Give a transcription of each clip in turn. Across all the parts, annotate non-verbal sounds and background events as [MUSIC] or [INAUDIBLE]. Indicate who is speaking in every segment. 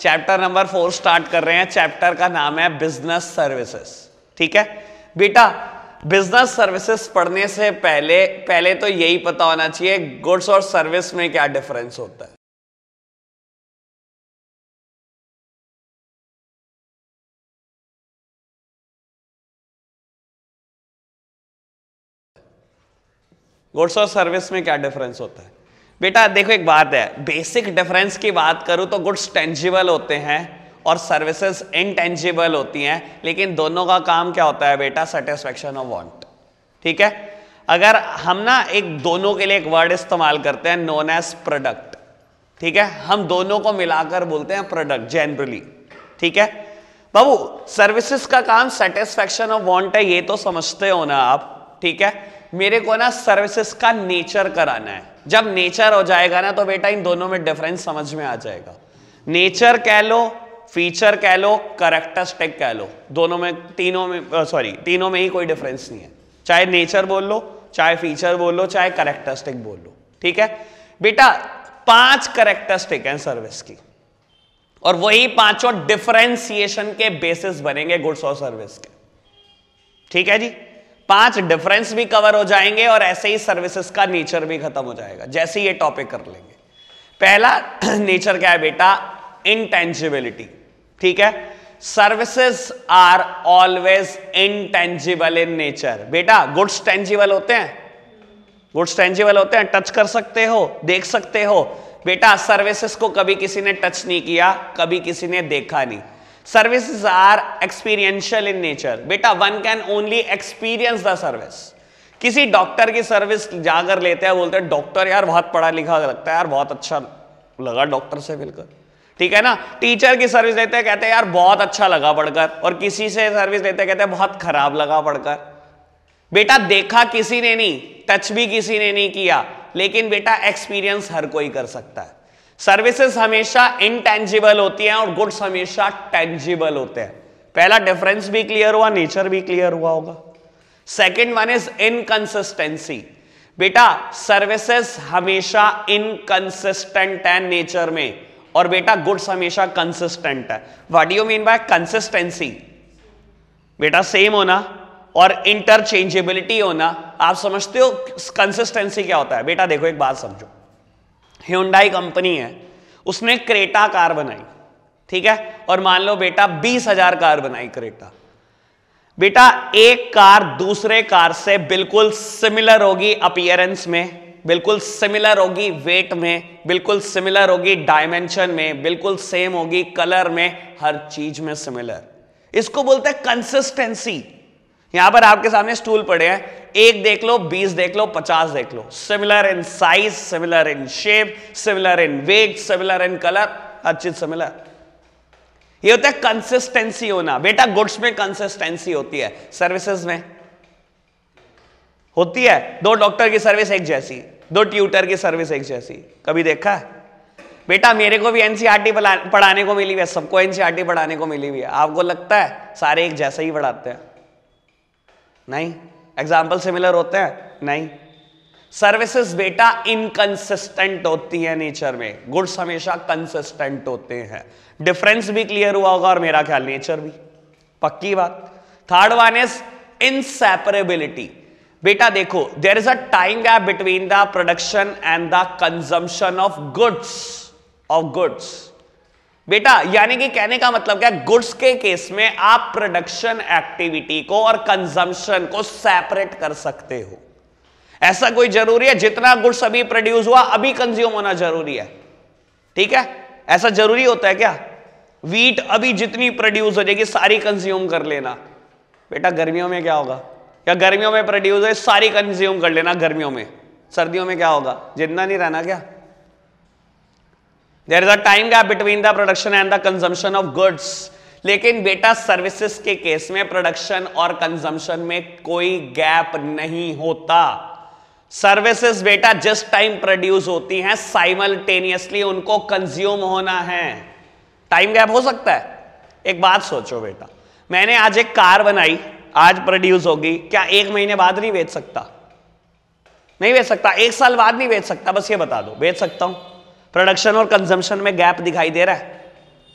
Speaker 1: Chapter number four start कर रहे हैं चैप्टर का नाम है बिजनेस सर्विसेज ठीक है बेटा बिजनेस सर्विसेज पढ़ने से पहले पहले तो यही पता होना चाहिए गुड्स और सर्विस में क्या डिफरेंस होता है गुड्स और सर्विस में क्या डिफरेंस होता है बेटा देखो एक बात है बेसिक डिफरेंस की बात करूँ तो गुड्स टेंजिबल होते हैं और सर्विसेज इनटेंजिबल होती हैं लेकिन दोनों का काम क्या होता है बेटा सेटिस्फेक्शन ऑफ वांट ठीक है अगर हम ना एक दोनों के लिए एक वर्ड इस्तेमाल करते हैं नोन एज प्रोडक्ट ठीक है हम दोनों को मिलाकर बोलते हैं प्रोडक्ट जनरली ठीक है बाबू सर्विसेज का काम सेटिस्फेक्शन ऑफ वांट है ये तो समझते हो ना आप ठीक है मेरे को ना सर्विसेज का नेचर कराना है जब नेचर हो जाएगा ना तो बेटा इन दोनों में डिफरेंस समझ में आ जाएगा नेचर कह लो फीचर कह लो करेक्टरिस्टिक कह लो दोनों में तीनों में सॉरी तीनों में ही कोई डिफरेंस नहीं है चाहे नेचर बोल लो चाहे फीचर बोल लो चाहे करेक्टरिस्टिक बोल लो ठीक है बेटा पांच करेक्टरिस्टिक हैं सर्विस की और वही पांचों डिफरेंशिएशन के बेसिस बनेंगे गुड्स और सर्विस के ठीक है जी पांच डिफरेंस भी कवर हो जाएंगे और ऐसे ही सर्विसेज का नेचर भी खत्म हो जाएगा जैसे ये टॉपिक कर लेंगे पहला नेचर [CLEARS THROAT] क्या है बेटा इनटेंजिबिलिटी ठीक है services are always intangible in nature बेटा गुड्स टेंजिबल होते हैं गुड्स टेंजिबल होते हैं टच कर सकते हो देख सकते हो बेटा सर्विसेज को कभी किसी ने टच नहीं किया कभी किसी ने देखा नहीं services are experiential in nature beta one can only experience the service किसी डॉक्टर की सर्विस जाकर लेते हैं बोलते हैं डॉक्टर यार बहुत पढ़ा लिखा लगता है यार बहुत अच्छा लगा डॉक्टर से मिलकर ठीक है ना टीचर की सर्विस लेते हैं कहते हैं यार बहुत अच्छा लगा पढ़कर और किसी से सर्विस लेते हैं कहते हैं बहुत खराब लगा पढ़कर बेटा देखा किसी ने नहीं टच भी किसी ने नहीं किया लेकिन बेटा एक्सपीरियंस हर कोई कर सकता है सर्विसेज हमेशा इनटेंजिबल होती हैं और गुड्स हमेशा टेंजिबल होते हैं पहला डिफरेंस भी क्लियर हुआ नेचर भी क्लियर हुआ होगा सेकेंड वन इज इनकंसिस्टेंसी बेटा सर्विसेज हमेशा इनकंसिस्टेंट है नेचर में और बेटा गुड्स हमेशा कंसिस्टेंट है what you mean by consistency बेटा सेम होना और इंटरचेंजेबिलिटी होना आप समझते हो कंसिस्टेंसी क्या होता है बेटा देखो एक बात समझो ह्यूंडाई कंपनी है उसने क्रेटा कार बनाई ठीक है और मान लो बेटा बीस हजार कार बनाई क्रेटा बेटा एक कार दूसरे कार से बिल्कुल सिमिलर होगी अपियरेंस में बिल्कुल सिमिलर होगी वेट में बिल्कुल सिमिलर होगी डायमेंशन में बिल्कुल सेम होगी कलर में हर चीज में सिमिलर इसको बोलते हैं कंसिस्टेंसी यहां पर आपके सामने स्टूल पड़े हैं एक देख लो बीस देख लो पचास देख लो similar in size similar in shape similar in weight similar in colour हर चीज सिमिलर ये होता है कंसिस्टेंसी होना बेटा गुड्स में कंसिस्टेंसी होती है सर्विसेज में होती है दो डॉक्टर की सर्विस एक जैसी दो ट्यूटर की सर्विस एक जैसी कभी देखा बेटा मेरे को भी एनसीईआरटी e पढ़ाने को मिली हुई है सबको एनसीईआरटी e पढ़ाने को मिली हुई है आपको लगता है सारे एक जैसे ही पढ़ाते हैं नहीं एग्जाम्पल सिमिलर होते हैं नहीं सर्विसेज बेटा इनकंसिस्टेंट होती है नेचर में गुड्स हमेशा कंसिस्टेंट होते हैं डिफरेंस भी क्लियर हुआ होगा और मेरा ख्याल नेचर भी पक्की बात थर्ड वन इज इनसेपरेबिलिटी बेटा देखो there is a time gap between the production and the consumption of goods of goods बेटा यानी कि कहने का मतलब क्या गुड्स के केस में आप प्रोडक्शन एक्टिविटी को और कंजम्पशन को सेपरेट कर सकते हो ऐसा कोई जरूरी है जितना गुड्स अभी प्रोड्यूस हुआ अभी कंज्यूम होना जरूरी है ठीक है ऐसा जरूरी होता है क्या वीट अभी जितनी प्रोड्यूस हो जाएगी सारी कंज्यूम कर लेना बेटा गर्मियों में क्या होगा या गर्मियों में प्रोड्यूस हो सारी कंज्यूम कर लेना गर्मियों में सर्दियों में क्या होगा जितना नहीं रहना क्या there is a time gap between the production and the consumption of goods लेकिन बेटा सर्विसेज के केस में प्रोडक्शन और कंजम्पशन में कोई गैप नहीं होता सर्विसेज बेटा जिस टाइम प्रोड्यूस होती हैं साइमल्टेनियसली उनको कंज्यूम होना है टाइम गैप हो सकता है एक बात सोचो बेटा मैंने आज एक कार बनाई आज प्रोड्यूस होगी क्या एक महीने बाद नहीं बेच सकता नहीं बेच सकता एक साल बाद नहीं बेच सकता बस ये बता दो बेच सकता हूं प्रोडक्शन और कंजम्पशन में गैप दिखाई दे रहा है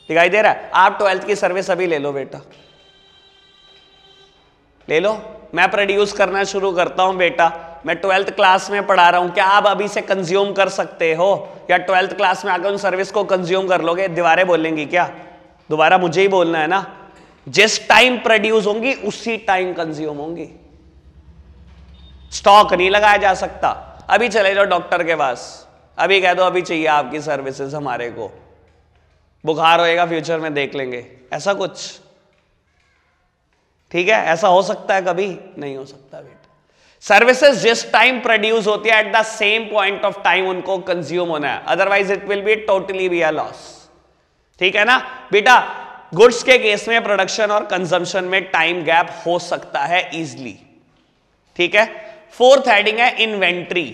Speaker 1: दिखाई दे रहा है आप ट्वेल्थ की सर्विस अभी ले लो बेटा ले लो मैं प्रोड्यूस करना शुरू करता हूं बेटा मैं ट्वेल्थ क्लास में पढ़ा रहा हूं क्या आप अभी से कंज्यूम कर सकते हो या ट्वेल्थ क्लास में आकर उन सर्विस को कंज्यूम कर लोगे दीवारे बोलेंगी क्या दोबारा मुझे ही बोलना है ना जिस टाइम प्रोड्यूस होंगी उसी टाइम कंज्यूम होंगी स्टॉक नहीं लगाया जा सकता अभी चले जाओ डॉक्टर के पास अभी कह दो अभी चाहिए आपकी सर्विसेज हमारे को बुखार होएगा फ्यूचर में देख लेंगे ऐसा कुछ ठीक है ऐसा हो सकता है कभी नहीं हो सकता बेटा सर्विसेज जिस टाइम प्रोड्यूस होती है at the same point of time उनको कंज्यूम होना है otherwise it will be totally be a loss ठीक है ना बेटा गुड्स के केस में प्रोडक्शन और कंजम्पशन में टाइम गैप हो सकता है इजली ठीक है फोर्थ हेडिंग है इन्वेंट्री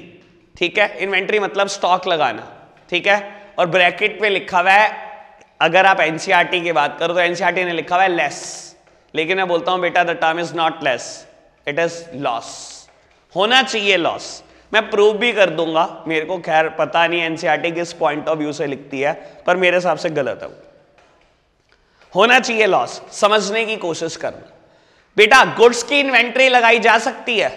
Speaker 1: ठीक है इन्वेंट्री मतलब स्टॉक लगाना ठीक है और ब्रैकेट पे लिखा हुआ है अगर आप एनसीआरटी e की बात करो तो एनसीआरटी e ने लिखा हुआ है लेस लेकिन मैं बोलता हूं बेटा the term is not less it is loss होना चाहिए लॉस मैं प्रूव भी कर दूंगा मेरे को खैर पता नहीं एनसीआरटी e किस पॉइंट ऑफ व्यू से लिखती है पर मेरे हिसाब से गलत है होना चाहिए लॉस समझने की कोशिश करना बेटा गुड्स की इन्वेंट्री लगाई जा सकती है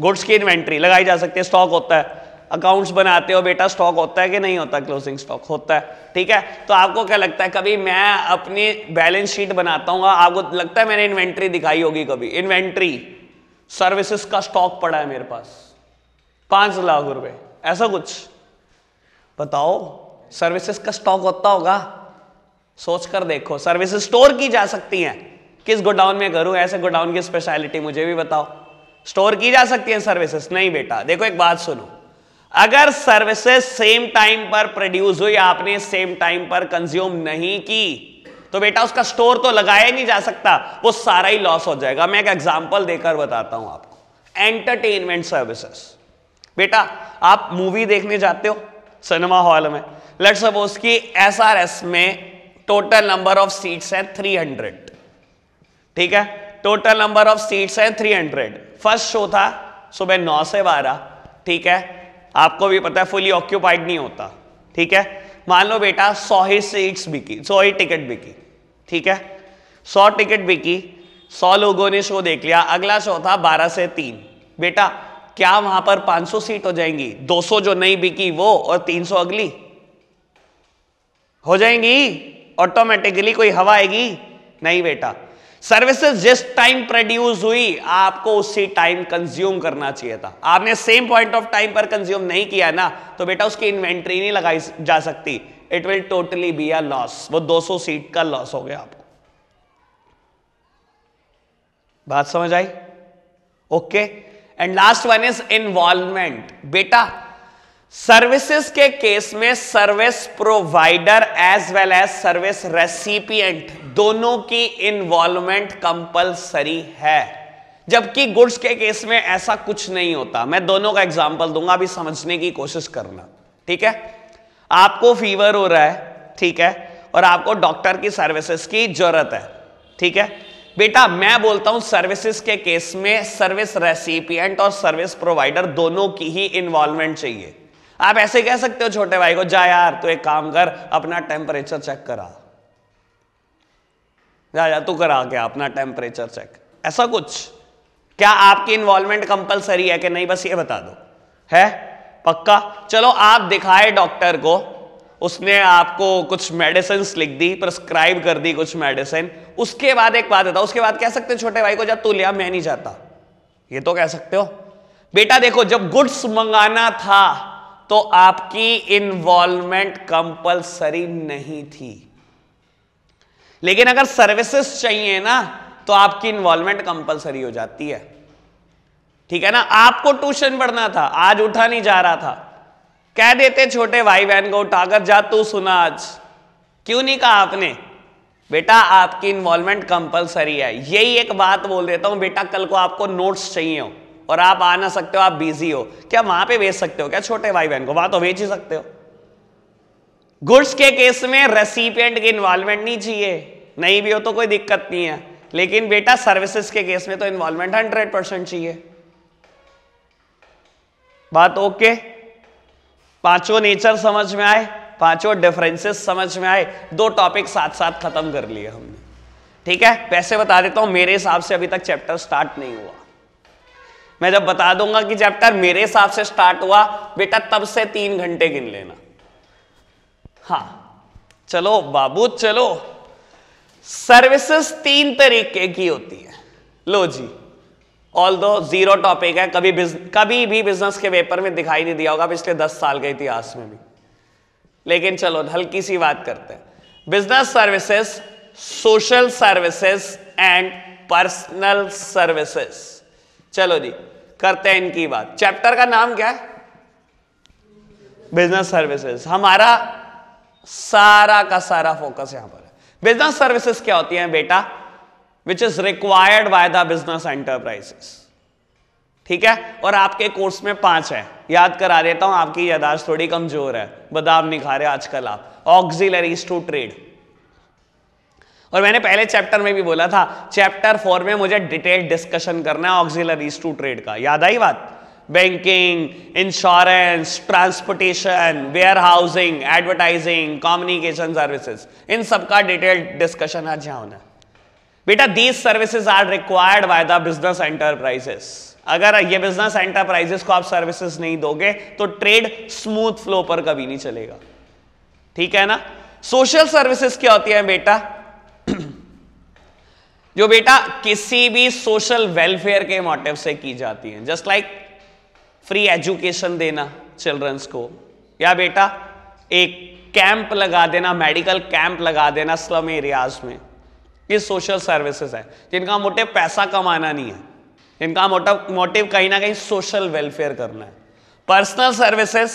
Speaker 1: गुड्स की इन्वेंट्री लगाई जा सकती है स्टॉक होता है अकाउंट्स बनाते हो बेटा स्टॉक होता है कि नहीं होता क्लोजिंग स्टॉक होता है ठीक है तो आपको क्या लगता है कभी मैं अपनी बैलेंस शीट बनाता हूँ आपको लगता है मैंने इन्वेंट्री दिखाई होगी कभी इन्वेंट्री सर्विसेज का स्टॉक पड़ा है मेरे पास पांच लाख रुपए ऐसा कुछ बताओ सर्विसेज का स्टॉक होता होगा सोच कर देखो सर्विसेज स्टोर की जा सकती हैं किस गोडाउन में करूं ऐसे गोडाउन की स्पेशलिटी मुझे भी बताओ स्टोर की जा सकती है सर्विसेस नहीं बेटा देखो एक बात सुनो अगर सर्विसेज सेम टाइम पर प्रोड्यूस हुई आपने सेम टाइम पर कंज्यूम नहीं की तो बेटा उसका स्टोर तो लगाया नहीं जा सकता वो सारा ही लॉस हो जाएगा मैं एक एग्जाम्पल देकर बताता हूं आपको एंटरटेनमेंट सर्विसेज बेटा आप मूवी देखने जाते हो सिनेमा हॉल में लेट सपोज आर एस में टोटल नंबर ऑफ सीट्स है 300 ठीक है टोटल नंबर ऑफ सीट्स है 300 फर्स्ट शो था सुबह नौ से बारह ठीक है आपको भी पता है फुली ऑक्यूपाइड नहीं होता ठीक है मान लो बेटा सौ ही सीट्स बिकी सौ ही टिकट बिकी ठीक है सौ टिकट बिकी सौ लोगों ने शो देख लिया अगला शो था बारह से तीन बेटा क्या वहां पर 500 सीट हो जाएंगी 200 जो नहीं बिकी वो और 300 अगली हो जाएंगी ऑटोमेटिकली कोई हवा आएगी नहीं बेटा सर्विसेज जिस टाइम प्रोड्यूस हुई आपको उसी टाइम कंज्यूम करना चाहिए था आपने सेम पॉइंट ऑफ टाइम पर कंज्यूम नहीं किया ना तो बेटा उसकी इन्वेंट्री नहीं लगाई जा सकती it will totally be a loss वो 200 सीट का लॉस हो गया आपको बात समझ आई okay and last one is involvement बेटा सर्विसेज के केस में service provider as well as service recipient दोनों की इन्वॉल्वमेंट कंपलसरी है जबकि गुड्स के केस में ऐसा कुछ नहीं होता मैं दोनों का एग्जाम्पल दूंगा अभी समझने की कोशिश करना ठीक है आपको फीवर हो रहा है ठीक है और आपको डॉक्टर की सर्विसेज की जरूरत है ठीक है बेटा मैं बोलता हूं सर्विसेज के केस में सर्विस रेसिपिएंट और सर्विस प्रोवाइडर दोनों की ही इन्वॉल्वमेंट चाहिए आप ऐसे कह सकते हो छोटे भाई को जा यार तो एक काम कर अपना टेम्परेचर चेक करा जा जा तू करा क्या अपना टेम्परेचर चेक ऐसा कुछ क्या आपकी इन्वॉल्वमेंट कंपलसरी है कि नहीं बस ये बता दो है पक्का चलो आप दिखाए डॉक्टर को उसने आपको कुछ मेडिसिन लिख दी प्रिस्क्राइब कर दी कुछ मेडिसिन उसके बाद एक बात होता उसके बाद कह सकते हो छोटे भाई को जब तू लिया मैं नहीं जाता ये तो कह सकते हो बेटा देखो जब गुड्स मंगाना था तो आपकी इन्वॉल्वमेंट कंपलसरी नहीं थी लेकिन अगर सर्विसेज चाहिए ना तो आपकी इन्वॉल्वमेंट कंपलसरी हो जाती है ठीक है ना आपको ट्यूशन पढ़ना था आज उठा नहीं जा रहा था कह देते छोटे भाई बहन को उठाकर जा तू सुना आज क्यों नहीं कहा आपने बेटा आपकी इन्वॉल्वमेंट कंपलसरी है यही एक बात बोल देता हूं बेटा कल को आपको नोट्स चाहिए हो और आप आ ना सकते हो आप बिजी हो क्या वहां पे बेच सकते हो क्या छोटे भाई बहन को वहां तो बेच ही सकते हो गुड्स के केस में रेसिपियंट की इन्वॉल्वमेंट नहीं चाहिए नहीं भी हो तो कोई दिक्कत नहीं है लेकिन बेटा सर्विसेज के केस में तो इन्वॉल्वमेंट हंड्रेड परसेंट चाहिए बात ओके पांचों नेचर समझ में आए पांचों डिफरेंसेस समझ में आए दो टॉपिक साथ साथ खत्म कर लिए हमने ठीक है पैसे बता देता हूं मेरे हिसाब से अभी तक चैप्टर स्टार्ट नहीं हुआ मैं जब बता दूंगा कि चैप्टर मेरे हिसाब से स्टार्ट हुआ बेटा तब से तीन घंटे गिन लेना हाँ चलो बाबू चलो सर्विसेज तीन तरीके की होती है लो जी ऑल दो जीरो टॉपिक है कभी कभी भी बिजनेस के पेपर में दिखाई नहीं दिया होगा पिछले दस साल के इतिहास में भी लेकिन चलो हल्की सी बात करते हैं business services social services and personal services चलो जी करते हैं इनकी बात चैप्टर का नाम क्या है बिजनेस सर्विसेज हमारा सारा का सारा फोकस यहां पर है बिजनेस सर्विसेज क्या होती है बेटा which is required by the business enterprises ठीक है और आपके कोर्स में पांच है याद करा देता हूं आपकी यादाश्त थोड़ी कमजोर है बदाम नहीं खा रहे आजकल आप ऑक्सिलरीज टू ट्रेड और मैंने पहले चैप्टर में भी बोला था चैप्टर फोर में मुझे डिटेल डिस्कशन करना है ऑक्सिलरीज टू ट्रेड का याद आई बात banking insurance transportation warehousing advertising communication services इन सबका डिटेल डिस्कशन आज यहां होना बेटा these services are required by the business enterprises अगर ये बिजनेस एंटरप्राइजेस को आप सर्विसेज नहीं दोगे तो ट्रेड स्मूथ फ्लो पर कभी नहीं चलेगा ठीक है ना सोशल सर्विसेज क्या होती है बेटा जो बेटा किसी भी सोशल वेलफेयर के मोटिव से की जाती है जस्ट लाइक फ्री एजुकेशन देना चिल्ड्रंस को या बेटा एक कैंप लगा देना मेडिकल कैंप लगा देना स्लम एरियाज में ये सोशल सर्विसेज है जिनका मोटिव पैसा कमाना नहीं है जिनका मोटिव मोटिव कहीं ना कहीं सोशल वेलफेयर करना है पर्सनल सर्विसेज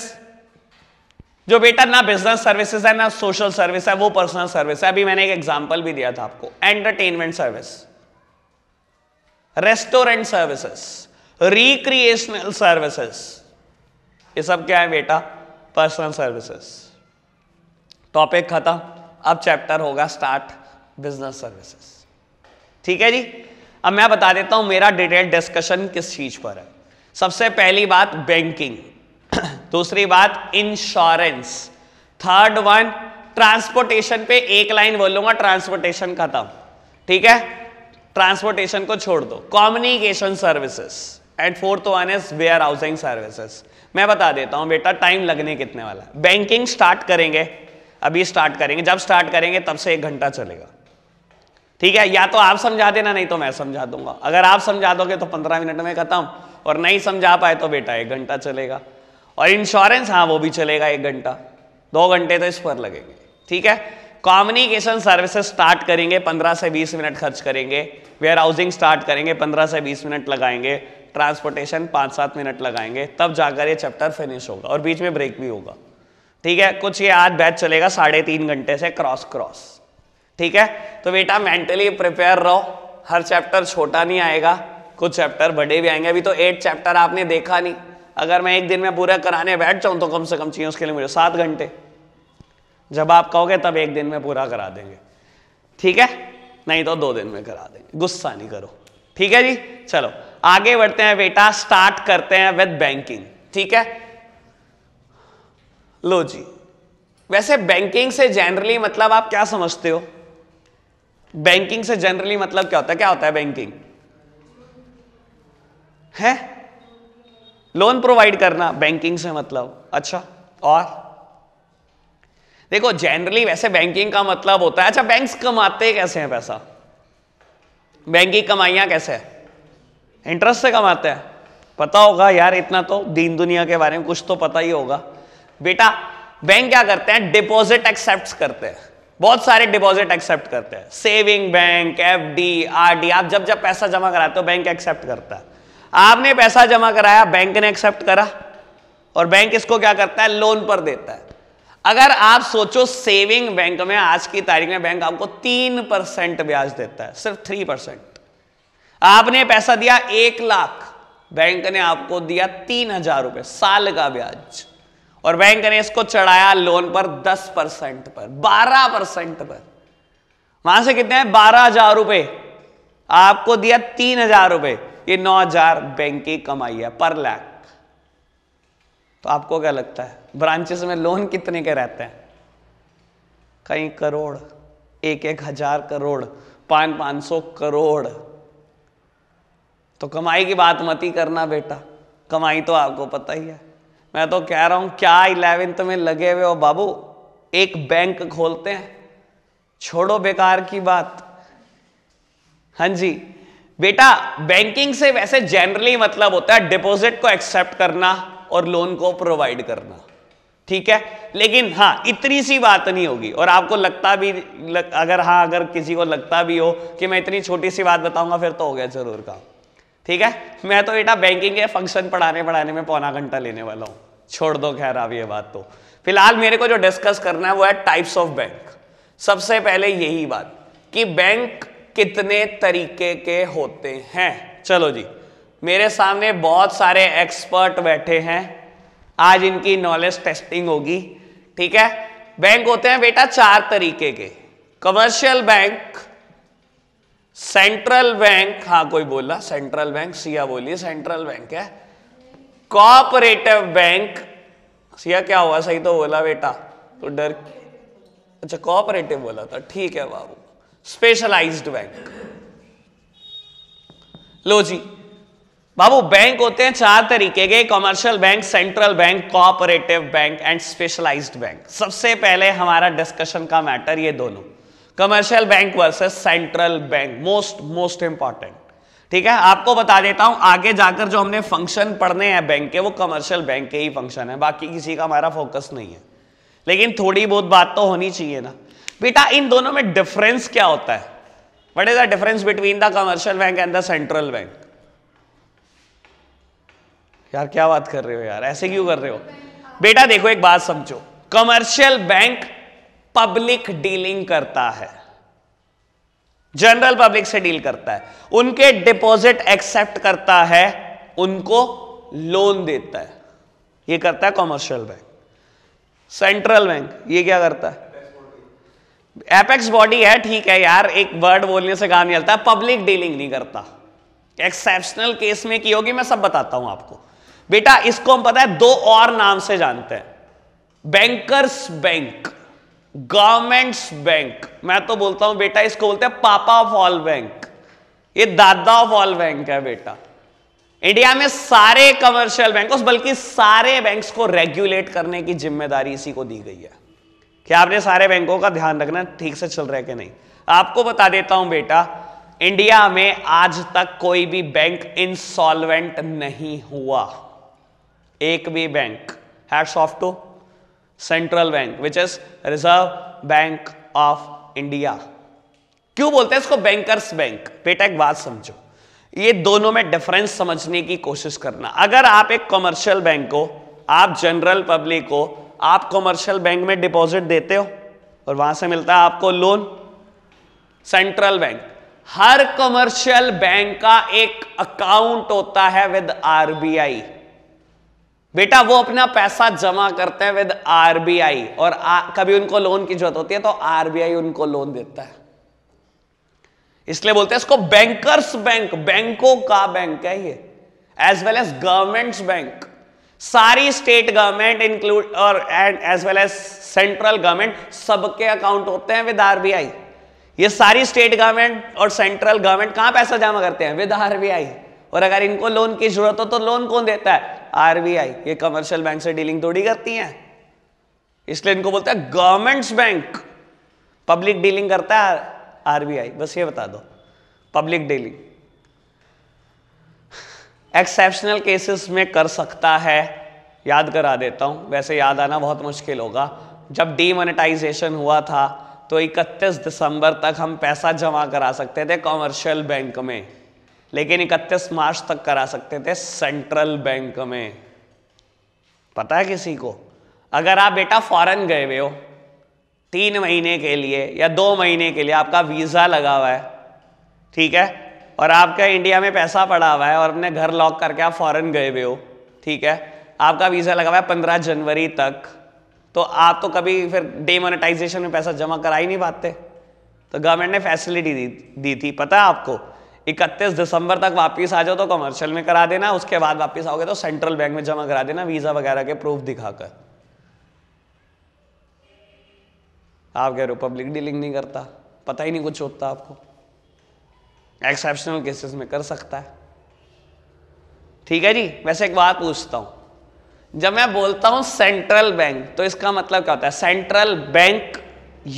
Speaker 1: जो बेटा ना बिजनेस सर्विसेज है ना सोशल सर्विस है वो पर्सनल सर्विस है अभी मैंने एक एग्जांपल भी दिया था आपको entertainment service restaurant services recreational services ये सब क्या है बेटा पर्सनल सर्विसेज टॉपिक खत्म अब चैप्टर होगा स्टार्ट बिजनेस सर्विसेज ठीक है जी अब मैं बता देता हूं मेरा डिटेल डिस्कशन किस चीज पर है सबसे पहली बात बैंकिंग दूसरी बात इंश्योरेंस थर्ड वन ट्रांसपोर्टेशन पे एक लाइन बोलूंगा ट्रांसपोर्टेशन खत्म ठीक है ट्रांसपोर्टेशन को छोड़ दो communication services and fourth one is warehousing services मैं बता देता हूं बेटा टाइम लगने कितने वाला बैंकिंग स्टार्ट करेंगे अभी स्टार्ट करेंगे जब स्टार्ट करेंगे तब से एक घंटा चलेगा ठीक है या तो आप समझा देना नहीं तो मैं समझा दूंगा अगर आप समझा दोगे तो पंद्रह मिनट में खत्म और नहीं समझा पाए तो बेटा एक घंटा चलेगा और इंश्योरेंस हाँ वो भी चलेगा एक घंटा दो घंटे तो इस पर लगेंगे ठीक है कम्युनिकेशन सर्विसेज स्टार्ट करेंगे 15 से 20 मिनट खर्च करेंगे वेयर हाउसिंग स्टार्ट करेंगे 15 से 20 मिनट लगाएंगे ट्रांसपोर्टेशन पाँच सात मिनट लगाएंगे तब जाकर ये चैप्टर फिनिश होगा और बीच में ब्रेक भी होगा ठीक है कुछ ये आज बैच चलेगा साढ़े तीन घंटे से क्रॉस क्रॉस ठीक है तो बेटा मेंटली प्रिपेयर रहो हर चैप्टर छोटा नहीं आएगा कुछ चैप्टर बड़े भी आएंगे अभी तो एट चैप्टर आपने देखा नहीं अगर मैं एक दिन में पूरा कराने बैठ जाऊं तो कम से कम चाहिए उसके लिए मुझे सात घंटे जब आप कहोगे तब एक दिन में पूरा करा देंगे ठीक है नहीं तो दो दिन में करा देंगे गुस्सा नहीं करो ठीक है जी चलो आगे बढ़ते हैं बेटा स्टार्ट करते हैं विद बैंकिंग ठीक है लो जी वैसे बैंकिंग से जनरली मतलब आप क्या समझते हो बैंकिंग से जनरली मतलब क्या होता है क्या होता है बैंकिंग है लोन प्रोवाइड करना बैंकिंग से मतलब अच्छा और देखो जनरली वैसे बैंकिंग का मतलब होता है अच्छा बैंक्स कमाते कैसे हैं पैसा बैंक की कमाइयां कैसे है इंटरेस्ट से कमाते हैं पता होगा यार इतना तो दीन दुनिया के बारे में कुछ तो पता ही होगा बेटा बैंक क्या करते हैं डिपॉजिट एक्सेप्ट करते हैं बहुत सारे डिपॉजिट एक्सेप्ट करते हैं saving bank F D R D आप जब जब पैसा जमा कराते हो बैंक एक्सेप्ट करता है आपने पैसा जमा कराया बैंक ने एक्सेप्ट करा और बैंक इसको क्या करता है लोन पर देता है अगर आप सोचो सेविंग बैंक में आज की तारीख में बैंक आपको तीन परसेंट ब्याज देता है सिर्फ थ्री परसेंट आपने पैसा दिया एक लाख बैंक ने आपको दिया तीन हजार रुपए साल का ब्याज और बैंक ने इसको चढ़ाया लोन पर दस परसेंट पर बारह परसेंट पर वहां से कितने बारह हजार रुपये आपको दिया तीन हजार रुपए ये नौ हजार बैंक की कमाई है पर लैख तो आपको क्या लगता है ब्रांचेस में लोन कितने के रहते हैं कई करोड़ एक एक हजार करोड़ पांच पांच सौ करोड़ तो कमाई की बात मत ही करना बेटा कमाई तो आपको पता ही है मैं तो कह रहा हूं क्या इलेवेंथ में लगे हुए हो बाबू एक बैंक खोलते हैं छोड़ो बेकार की बात हाँ जी बेटा बैंकिंग से वैसे जनरली मतलब होता है डिपॉजिट को एक्सेप्ट करना और लोन को प्रोवाइड करना ठीक है लेकिन हाँ इतनी सी बात नहीं होगी और आपको लगता भी लग, अगर हाँ अगर किसी को लगता भी हो कि मैं इतनी छोटी सी बात बताऊंगा फिर तो हो गया जरूर काम ठीक है मैं तो बेटा बैंकिंग के फंक्शन पढ़ाने पढ़ाने में पौना घंटा लेने वाला हूँ छोड़ दो खैर आप ये बात तो फिलहाल मेरे को जो डिस्कस करना है वो है टाइप्स ऑफ बैंक सबसे पहले यही बात कि बैंक कितने तरीके के होते हैं चलो जी मेरे सामने बहुत सारे एक्सपर्ट बैठे हैं आज इनकी नॉलेज टेस्टिंग होगी ठीक है बैंक होते हैं बेटा चार तरीके के कमर्शियल बैंक सेंट्रल बैंक हाँ कोई बोला सेंट्रल बैंक सिया बोली सेंट्रल बैंक है कॉपरेटिव बैंक सिया क्या हुआ सही तो बोला बेटा तो डर अच्छा कॉपरेटिव बोला था ठीक है बाबू स्पेशलाइज्ड बैंक लो जी बाबू बैंक होते हैं चार तरीके के commercial bank central bank cooperative bank and specialized bank सबसे पहले हमारा डिस्कशन का मैटर ये दोनों commercial bank versus central bank most most important ठीक है आपको बता देता हूं आगे जाकर जो हमने फंक्शन पढ़ने हैं बैंक के वो कमर्शियल बैंक के ही फंक्शन है बाकी किसी का हमारा फोकस नहीं है लेकिन थोड़ी बहुत बात तो होनी चाहिए ना बेटा इन दोनों में डिफरेंस क्या होता है what is the difference between the commercial bank and the central bank यार क्या बात कर रहे हो यार ऐसे क्यों कर रहे हो बेटा देखो एक बात समझो कमर्शियल बैंक पब्लिक डीलिंग करता है जनरल पब्लिक से डील करता है उनके डिपॉजिट एक्सेप्ट करता है उनको लोन देता है ये करता है कॉमर्शियल बैंक सेंट्रल बैंक ये क्या करता है एपेक्स बॉडी है ठीक है यार एक वर्ड बोलने से काम नहीं चलता पब्लिक डीलिंग नहीं करता एक्सेप्शनल केस में की होगी मैं सब बताता हूं आपको बेटा इसको हम पता है दो और नाम से जानते हैं बैंकर्स बैंक गवर्नमेंट्स बैंक मैं तो बोलता हूं बेटा इसको बोलते हैं पापा ऑफ ऑल बैंक ये दादा ऑफ ऑल बैंक है बेटा इंडिया में सारे कमर्शियल बैंक बल्कि सारे बैंक्स को रेगुलेट करने की जिम्मेदारी इसी को दी गई है कि आपने सारे बैंकों का ध्यान रखना ठीक से चल रहा है कि नहीं आपको बता देता हूं बेटा इंडिया में आज तक कोई भी बैंक इंसॉल्वेंट नहीं हुआ एक भी बैंक है soft to central bank which is Reserve Bank of India क्यों बोलते हैं इसको बैंकर्स बैंक बेटा एक बात समझो ये दोनों में डिफरेंस समझने की कोशिश करना अगर आप एक कमर्शियल बैंक हो आप जनरल पब्लिक को आप कॉमर्शियल बैंक में डिपॉजिट देते हो और वहां से मिलता है आपको लोन सेंट्रल बैंक हर कॉमर्शियल बैंक का एक अकाउंट होता है विद आरबीआई बेटा वो अपना पैसा जमा करते हैं विद आरबीआई और आ, कभी उनको लोन की जरूरत होती है तो आरबीआई उनको लोन देता है इसलिए बोलते हैं इसको बैंकर्स बैंक बैंकों का बैंक है ये as well as governments bank सारी स्टेट गवर्नमेंट इंक्लूड और and as well as central government सबके अकाउंट होते हैं विद आरबीआई ये सारी स्टेट गवर्नमेंट और सेंट्रल गवर्नमेंट कहां पैसा जमा करते हैं विद आरबीआई और अगर इनको लोन की जरूरत हो तो लोन कौन देता है आरबीआई ये कमर्शियल बैंक से डीलिंग थोड़ी करती है इसलिए इनको बोलते हैं गवर्नमेंट्स बैंक पब्लिक डीलिंग करता है आरबीआई बस ये बता दो पब्लिक डीलिंग एक्सेप्शनल केसेस में कर सकता है याद करा देता हूँ वैसे याद आना बहुत मुश्किल होगा जब डीमोनेटाइजेशन हुआ था तो 31 दिसंबर तक हम पैसा जमा करा सकते थे कॉमर्शियल बैंक में लेकिन 31 मार्च तक करा सकते थे सेंट्रल बैंक में पता है किसी को अगर आप बेटा फॉरेन गए हुए हो तीन महीने के लिए या दो महीने के लिए आपका वीज़ा लगा हुआ है ठीक है और आपका इंडिया में पैसा पड़ा हुआ है और अपने घर लॉक करके आप फॉरेन गए हुए हो ठीक है आपका वीज़ा लगा हुआ है पंद्रह जनवरी तक तो आप तो कभी फिर डेमोनेटाइजेशन में पैसा जमा करा ही नहीं पाते तो गवर्नमेंट ने फैसिलिटी दी दी थी पता है आपको इकतीस दिसंबर तक वापस आ जाओ तो कमर्शियल में करा देना उसके बाद वापस आओगे तो सेंट्रल बैंक में जमा करा देना वीज़ा वगैरह के प्रूफ दिखाकर आप क्या रिपब्लिक डीलिंग नहीं करता पता ही नहीं कुछ होता आपको एक्सेप्शनल केसेस में कर सकता है ठीक है जी वैसे एक बात पूछता हूं जब मैं बोलता हूं सेंट्रल बैंक तो इसका मतलब क्या होता है सेंट्रल बैंक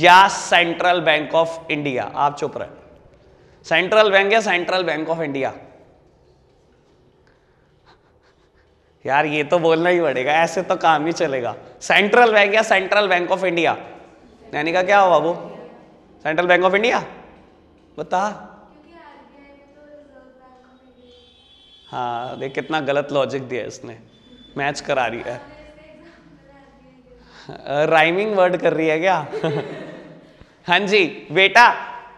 Speaker 1: या सेंट्रल बैंक ऑफ इंडिया आप चुप रहे सेंट्रल बैंक या सेंट्रल बैंक ऑफ इंडिया यार ये तो बोलना ही पड़ेगा ऐसे तो काम ही चलेगा सेंट्रल बैंक या सेंट्रल बैंक ऑफ इंडिया यानी का क्या हुआ वो सेंट्रल बैंक ऑफ इंडिया बता हाँ देख कितना गलत लॉजिक दिया इसने मैच करा रही है राइमिंग वर्ड कर रही है क्या हाँ जी बेटा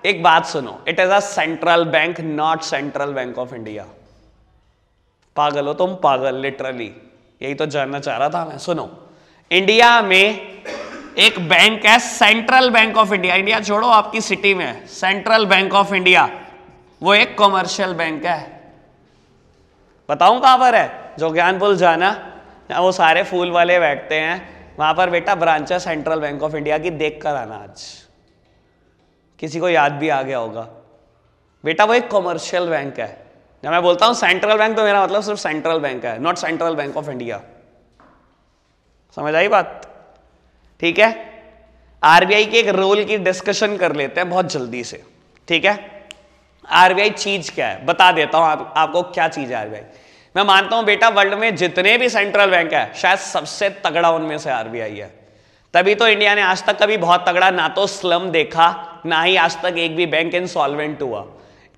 Speaker 1: एक बात सुनो it is a central bank not Central Bank of India पागल हो तुम पागल लिटरली यही तो जानना चाह रहा था मैं सुनो इंडिया में एक बैंक है central Bank of India India छोड़ो आपकी सिटी में सेंट्रल बैंक ऑफ इंडिया वो एक कॉमर्शियल बैंक है बताऊं कहाँ पर है जो ज्ञानपुल जाना वो सारे फूल वाले बैठते हैं वहां पर बेटा ब्रांच है सेंट्रल बैंक ऑफ इंडिया की देख कर आना आज किसी को याद भी आ गया होगा बेटा वो एक कॉमर्शियल बैंक है जब मैं बोलता हूँ सेंट्रल बैंक तो मेरा मतलब सिर्फ सेंट्रल बैंक है not Central Bank of India समझ आई बात ठीक है आरबीआई के एक रोल की डिस्कशन कर लेते हैं बहुत जल्दी से ठीक है आरबीआई चीज क्या है बता देता हूं आप, आपको क्या चीज है आरबीआई मैं मानता हूं बेटा वर्ल्ड में जितने भी सेंट्रल बैंक है शायद सबसे तगड़ा उनमें से आरबीआई है तभी तो इंडिया ने आज तक कभी बहुत तगड़ा ना तो स्लम देखा ना ही आज तक एक भी बैंक इंसॉल्वेंट हुआ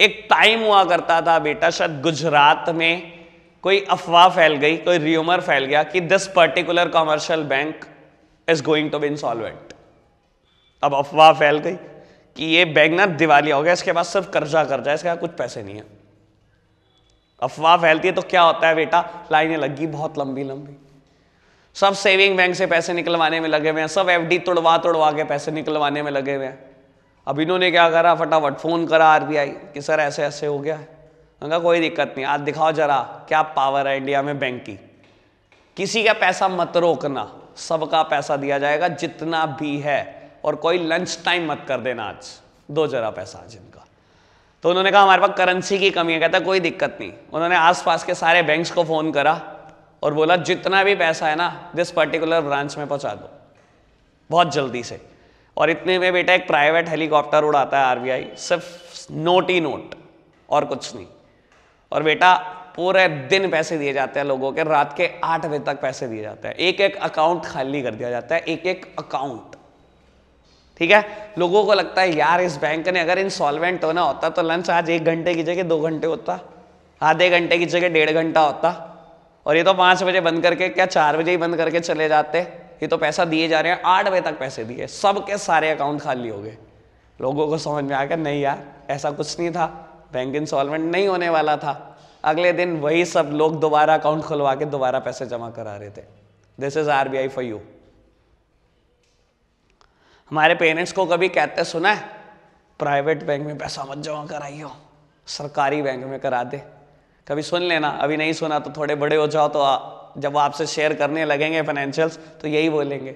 Speaker 1: एक टाइम हुआ करता था बेटा शायद गुजरात में कोई अफवाह फैल गई कोई र्यूमर फैल गया कि this particular commercial bank is going to be insolvent अब अफवाह फैल गई कि ये ना दिवालिया हो गया इसके पास सिर्फ कर्जा कर्जा इसके कुछ पैसे नहीं है अफवाह फैलती है तो क्या होता है बेटा लाइनें लगी बहुत लंबी लंबी सब सेविंग बैंक से पैसे निकलवाने में लगे हुए हैं सब एफडी तोड़वा तोड़वा के पैसे निकलवाने में लगे हुए हैं अब इन्होंने क्या करा फटाफट फ़ोन करा आरबीआई कि सर ऐसे ऐसे हो गया है उनका कोई दिक्कत नहीं आज दिखाओ जरा क्या पावर है इंडिया में बैंक की किसी का पैसा मत रोकना सबका पैसा दिया जाएगा जितना भी है और कोई लंच टाइम मत कर देना आज दो जरा पैसा आज इनका तो उन्होंने कहा हमारे पास करेंसी की कमी है कहता कोई दिक्कत नहीं उन्होंने आसपास के सारे बैंक्स को फ़ोन करा और बोला जितना भी पैसा है ना दिस पर्टिकुलर ब्रांच में पहुंचा दो बहुत जल्दी से और इतने में बेटा एक प्राइवेट हेलीकॉप्टर उड़ाता है आरबीआई सिर्फ नोट ही नोट और कुछ नहीं और बेटा पूरे दिन पैसे दिए जाते हैं लोगों के रात के आठ बजे तक पैसे दिए जाते हैं एक एक अकाउंट खाली कर दिया जाता है एक एक अकाउंट ठीक है लोगों को लगता है यार इस बैंक ने अगर इंसॉल्वेंट होना होता तो लंच आज एक घंटे की जगह दो घंटे होता आधे घंटे की जगह डेढ़ घंटा होता और ये तो पाँच बजे बंद करके क्या चार बजे ही बंद करके चले जाते ये तो पैसा दिए जा रहे हैं आठ बजे तक पैसे दिए सब के सारे अकाउंट खाली हो गए लोगों को समझ में आकर नहीं यार ऐसा कुछ नहीं था बैंक इंस्टॉलमेंट नहीं होने वाला था अगले दिन वही सब लोग दोबारा अकाउंट खुलवा के दोबारा पैसे जमा करा रहे थे this is R B I for you हमारे पेरेंट्स को कभी कहते सुना है प्राइवेट बैंक में पैसा मत जमा कराइयो सरकारी बैंक में करा दे कभी सुन लेना अभी नहीं सुना तो थोड़े बड़े हो जाओ तो आ, जब आपसे शेयर करने लगेंगे फाइनेंशियल्स तो यही बोलेंगे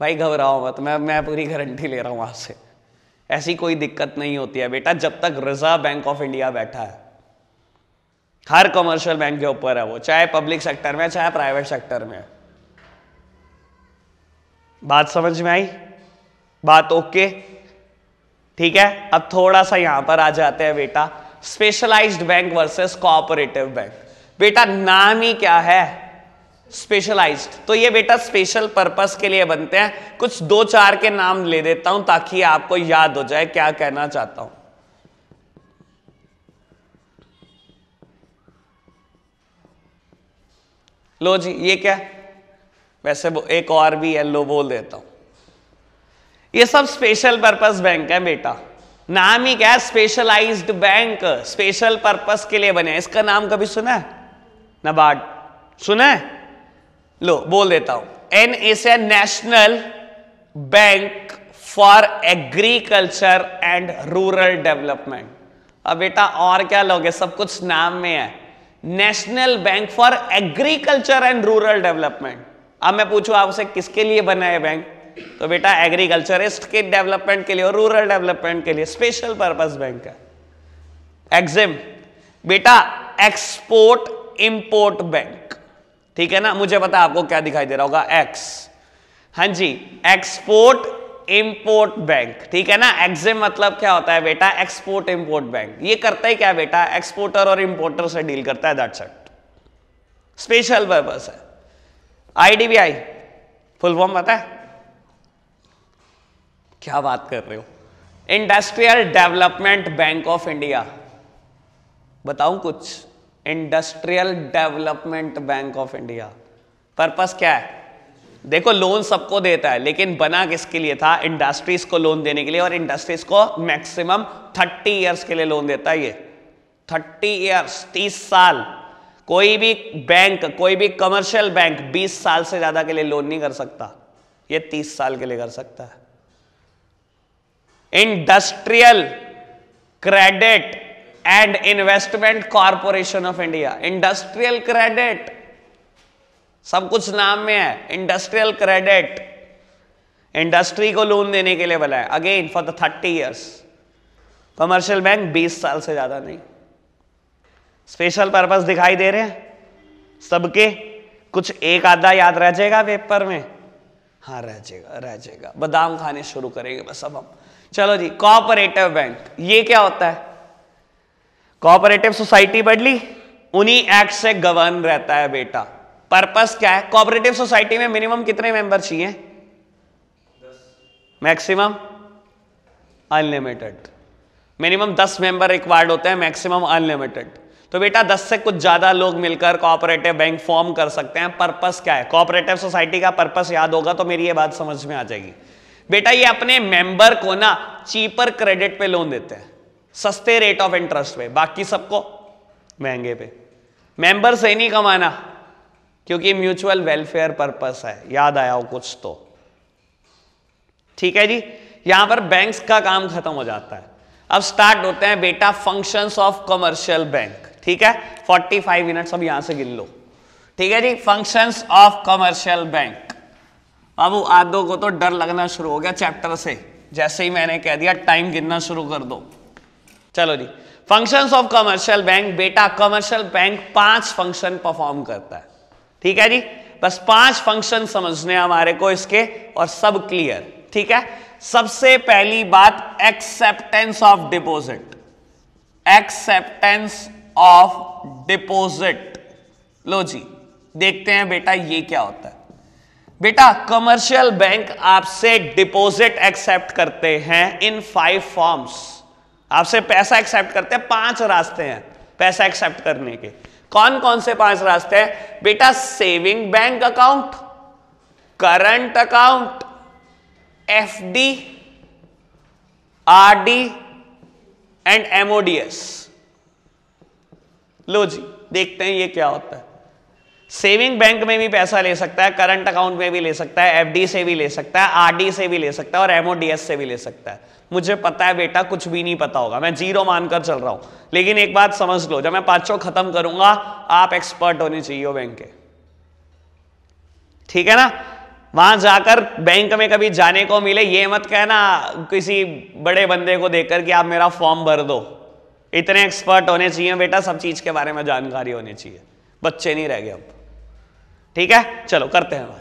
Speaker 1: भाई घबराओ मत मैं मैं पूरी गारंटी ले रहा हूँ आपसे ऐसी कोई दिक्कत नहीं होती है बेटा जब तक रिजर्व बैंक ऑफ इंडिया बैठा है हर कमर्शियल बैंक के ऊपर है वो चाहे पब्लिक सेक्टर में चाहे प्राइवेट सेक्टर में बात समझ में आई बात ओके ठीक है अब थोड़ा सा यहां पर आ जाते हैं बेटा specialized bank versus cooperative bank बेटा नाम ही क्या है स्पेशलाइज्ड तो ये बेटा स्पेशल पर्पस के लिए बनते हैं कुछ दो चार के नाम ले देता हूं ताकि आपको याद हो जाए क्या कहना चाहता हूं लो जी ये क्या वैसे वो एक और भी है लो बोल देता हूं ये सब स्पेशल पर्पस बैंक है बेटा नाम ही क्या है स्पेशलाइज्ड बैंक स्पेशल पर्पस के लिए बने इसका नाम कभी सुना है नबार्ड सुना है लो बोल देता हूं N S A National Bank for Agriculture and Rural Development अब बेटा और क्या लोगे सब कुछ नाम में है National Bank for Agriculture and Rural Development अब मैं पूछू आपसे किसके लिए बना है बैंक तो बेटा एग्रीकल्चरिस्ट के डेवलपमेंट के लिए और रूरल डेवलपमेंट के लिए स्पेशल पर्पस बैंक है एग्जिम बेटा एक्सपोर्ट इंपोर्ट बैंक ठीक है ना मुझे पता आपको क्या दिखाई दे रहा होगा एक्स हां जी एक्सपोर्ट इंपोर्ट बैंक ठीक है ना एग्जिम मतलब क्या होता है बेटा एक्सपोर्ट इंपोर्ट बैंक ये करता है क्या बेटा एक्सपोर्टर और इंपोर्टर से डील करता है दैट्स इट स्पेशल पर्पस है आईडीबीआई फुल फॉर्म पता है क्या बात कर रहे हो Industrial Development Bank of India बताऊं कुछ Industrial Development Bank of India purpose क्या है देखो लोन सबको देता है लेकिन बना किसके लिए था इंडस्ट्रीज को लोन देने के लिए और इंडस्ट्रीज को मैक्सिमम 30 इयर्स के लिए लोन देता है ये 30 इयर्स 30 साल कोई भी बैंक कोई भी कमर्शियल बैंक 20 साल से ज्यादा के लिए लोन नहीं कर सकता ये 30 साल के लिए कर सकता है industrial Credit and Investment Corporation of India industrial credit सब कुछ नाम में है इंडस्ट्रियल क्रेडिट इंडस्ट्री को लोन देने के लिए बनाया again for the thirty years commercial bank बीस साल से ज्यादा नहीं स्पेशल पर्पस दिखाई दे रहे हैं सबके कुछ एक आधा याद रह जाएगा पेपर में हाँ रह जाएगा रह जाएगा बादाम खाने शुरू करेंगे बस अब हम चलो जी कोऑपरेटिव बैंक ये क्या होता है कोऑपरेटिव सोसाइटी बढ़ ली उन्हीं एक्ट से गवर्न रहता है बेटा पर्पस क्या है कोऑपरेटिव सोसाइटी में मिनिमम कितने मेंबर चाहिए मैक्सिमम अनलिमिटेड मिनिमम दस मेंबर रिक्वायर्ड होते हैं मैक्सिमम अनलिमिटेड तो बेटा दस से कुछ ज्यादा लोग मिलकर कोऑपरेटिव बैंक फॉर्म कर सकते हैं पर्पस क्या है कोऑपरेटिव सोसाइटी का पर्पस याद होगा तो मेरी ये बात समझ में आ जाएगी बेटा ये अपने मेंबर को ना चीपर क्रेडिट पे लोन देते हैं सस्ते रेट ऑफ इंटरेस्ट पे बाकी सबको महंगे पे मेंबर से नहीं कमाना क्योंकि म्यूचुअल वेलफेयर पर्पस है याद आया हो कुछ तो ठीक है जी यहां पर बैंक्स का काम खत्म हो जाता है अब स्टार्ट होते हैं बेटा फंक्शंस ऑफ कमर्शियल बैंक ठीक है 45 मिनट्स अब यहां से गिन लो ठीक है जी फंक्शंस ऑफ कमर्शियल बैंक अब आदो को तो डर लगना शुरू हो गया चैप्टर से जैसे ही मैंने कह दिया टाइम गिनना शुरू कर दो चलो जी फंक्शंस ऑफ कमर्शियल बैंक बेटा कमर्शियल बैंक पांच फंक्शन परफॉर्म करता है ठीक है जी बस पांच फंक्शन समझने हमारे को इसके और सब क्लियर ठीक है सबसे पहली बात acceptance of deposit acceptance of deposit लो जी देखते हैं बेटा ये क्या होता है बेटा कमर्शियल बैंक आपसे डिपॉजिट एक्सेप्ट करते हैं इन फाइव फॉर्म्स आपसे पैसा एक्सेप्ट करते हैं पांच रास्ते हैं पैसा एक्सेप्ट करने के कौन कौन से पांच रास्ते हैं बेटा saving bank account current account F D and MODS लो जी देखते हैं ये क्या होता है सेविंग बैंक में भी पैसा ले सकता है करंट अकाउंट में भी ले सकता है एफडी से भी ले सकता है आरडी से भी ले सकता है और एमओडीएस से भी ले सकता है मुझे पता है बेटा कुछ भी नहीं पता होगा मैं जीरो मानकर चल रहा हूं लेकिन एक बात समझ लो जब मैं पांचों खत्म करूंगा आप एक्सपर्ट होने चाहिए हो बैंक के ठीक है ना वहां जाकर बैंक में कभी जाने को मिले ये मत कहना किसी बड़े बंदे को देखकर कि आप मेरा फॉर्म भर दो इतने एक्सपर्ट होने चाहिए बेटा सब चीज के बारे में जानकारी होनी चाहिए बच्चे नहीं रह गए अब ठीक है चलो करते हैं बात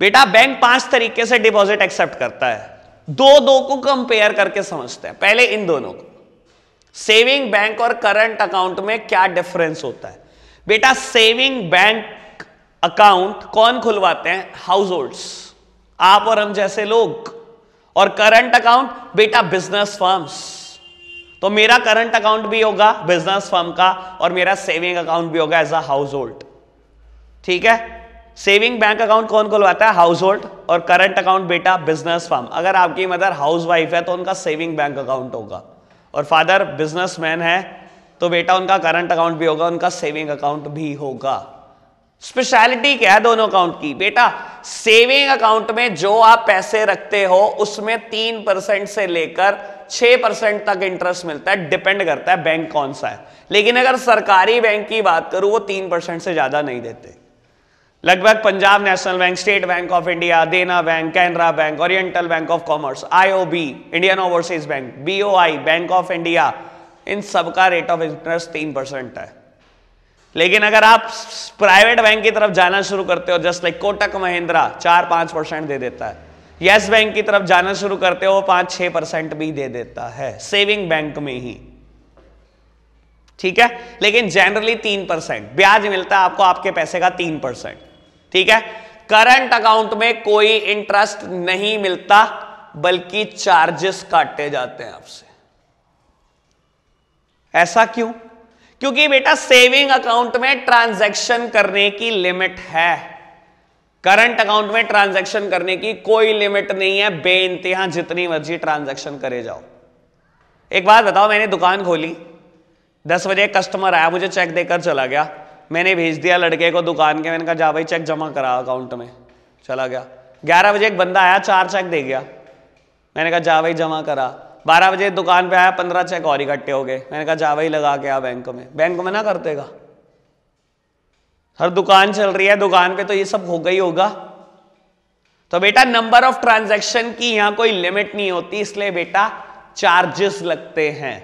Speaker 1: बेटा बैंक पांच तरीके से डिपॉजिट एक्सेप्ट करता है दो दो को कंपेयर करके समझते हैं पहले इन दोनों को सेविंग बैंक और करंट अकाउंट में क्या डिफरेंस होता है बेटा सेविंग बैंक अकाउंट कौन खुलवाते हैं हाउस होल्ड्स आप और हम जैसे लोग और करंट अकाउंट बेटा बिजनेस फर्म्स तो मेरा करंट अकाउंट भी होगा बिजनेस फर्म का और मेरा सेविंग अकाउंट भी होगा एज अ हाउस होल्ड ठीक है सेविंग बैंक अकाउंट कौन खुलवाता है हाउस होल्ड और करंट अकाउंट बेटा बिजनेस फार्म अगर आपकी मदर हाउस वाइफ है तो उनका सेविंग बैंक अकाउंट होगा और फादर बिजनेसमैन है तो बेटा उनका करंट अकाउंट भी होगा उनका सेविंग अकाउंट भी होगा स्पेशलिटी क्या है दोनों अकाउंट की बेटा सेविंग अकाउंट में जो आप पैसे रखते हो उसमें तीन परसेंट से लेकर छह परसेंट तक इंटरेस्ट मिलता है डिपेंड करता है बैंक कौन सा है लेकिन अगर सरकारी बैंक की बात करूं वो तीन परसेंट से ज्यादा नहीं देते लगभग Punjab National Bank State Bank of India Dena Bank Canara Bank Oriental Bank of Commerce IOB Indian Overseas Bank BOI Bank of India इन सबका रेट ऑफ इंटरेस्ट तीन परसेंट है लेकिन अगर आप प्राइवेट बैंक की तरफ जाना शुरू करते हो जस्ट लाइक कोटक महिंद्रा चार पांच परसेंट दे देता है यस बैंक की तरफ जाना शुरू करते हो पांच छह परसेंट भी दे देता है सेविंग बैंक में ही ठीक है लेकिन जनरली तीन परसेंट ब्याज मिलता है आपको आपके पैसे का तीन परसेंट ठीक है करंट अकाउंट में कोई इंटरेस्ट नहीं मिलता बल्कि चार्जेस काटे जाते हैं आपसे ऐसा क्यों क्योंकि बेटा सेविंग अकाउंट में ट्रांजैक्शन करने की लिमिट है करंट अकाउंट में ट्रांजैक्शन करने की कोई लिमिट नहीं है बे इंतहा जितनी मर्जी ट्रांजैक्शन करे जाओ एक बात बताओ मैंने दुकान खोली दस बजे कस्टमर आया मुझे चेक देकर चला गया मैंने भेज दिया लड़के को दुकान के मैंने कहा जा भाई चेक जमा करा अकाउंट में चला गया ग्यारह बजे एक बंदा आया चार चेक दे गया मैंने कहा जा भाई जमा करा बारह बजे दुकान पे आया पंद्रह चेक और इकट्ठे हो गए मैंने कहा जा भाई लगा के आ बैंक में बैंक में ना कर देगा हर दुकान चल रही है दुकान पे तो ये सब होगा ही होगा तो बेटा नंबर ऑफ ट्रांजैक्शन की यहां कोई लिमिट नहीं होती इसलिए बेटा चार्जेस लगते हैं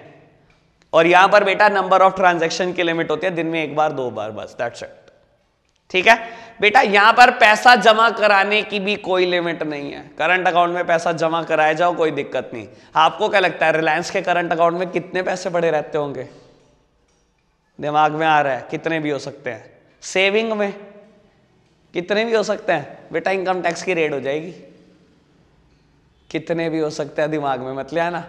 Speaker 1: और यहां पर बेटा नंबर ऑफ ट्रांजेक्शन की लिमिट होती है दिन में एक बार दो बार बस दैट्स इट ठीक है बेटा यहां पर पैसा जमा कराने की भी कोई लिमिट नहीं है करंट अकाउंट में पैसा जमा कराए जाओ कोई दिक्कत नहीं आपको क्या लगता है रिलायंस के करंट अकाउंट में कितने पैसे पड़े रहते होंगे दिमाग में आ रहा है कितने भी हो सकते हैं सेविंग में कितने भी हो सकते हैं बेटा इनकम टैक्स की रेट हो जाएगी कितने भी हो सकते हैं दिमाग में मत ले आना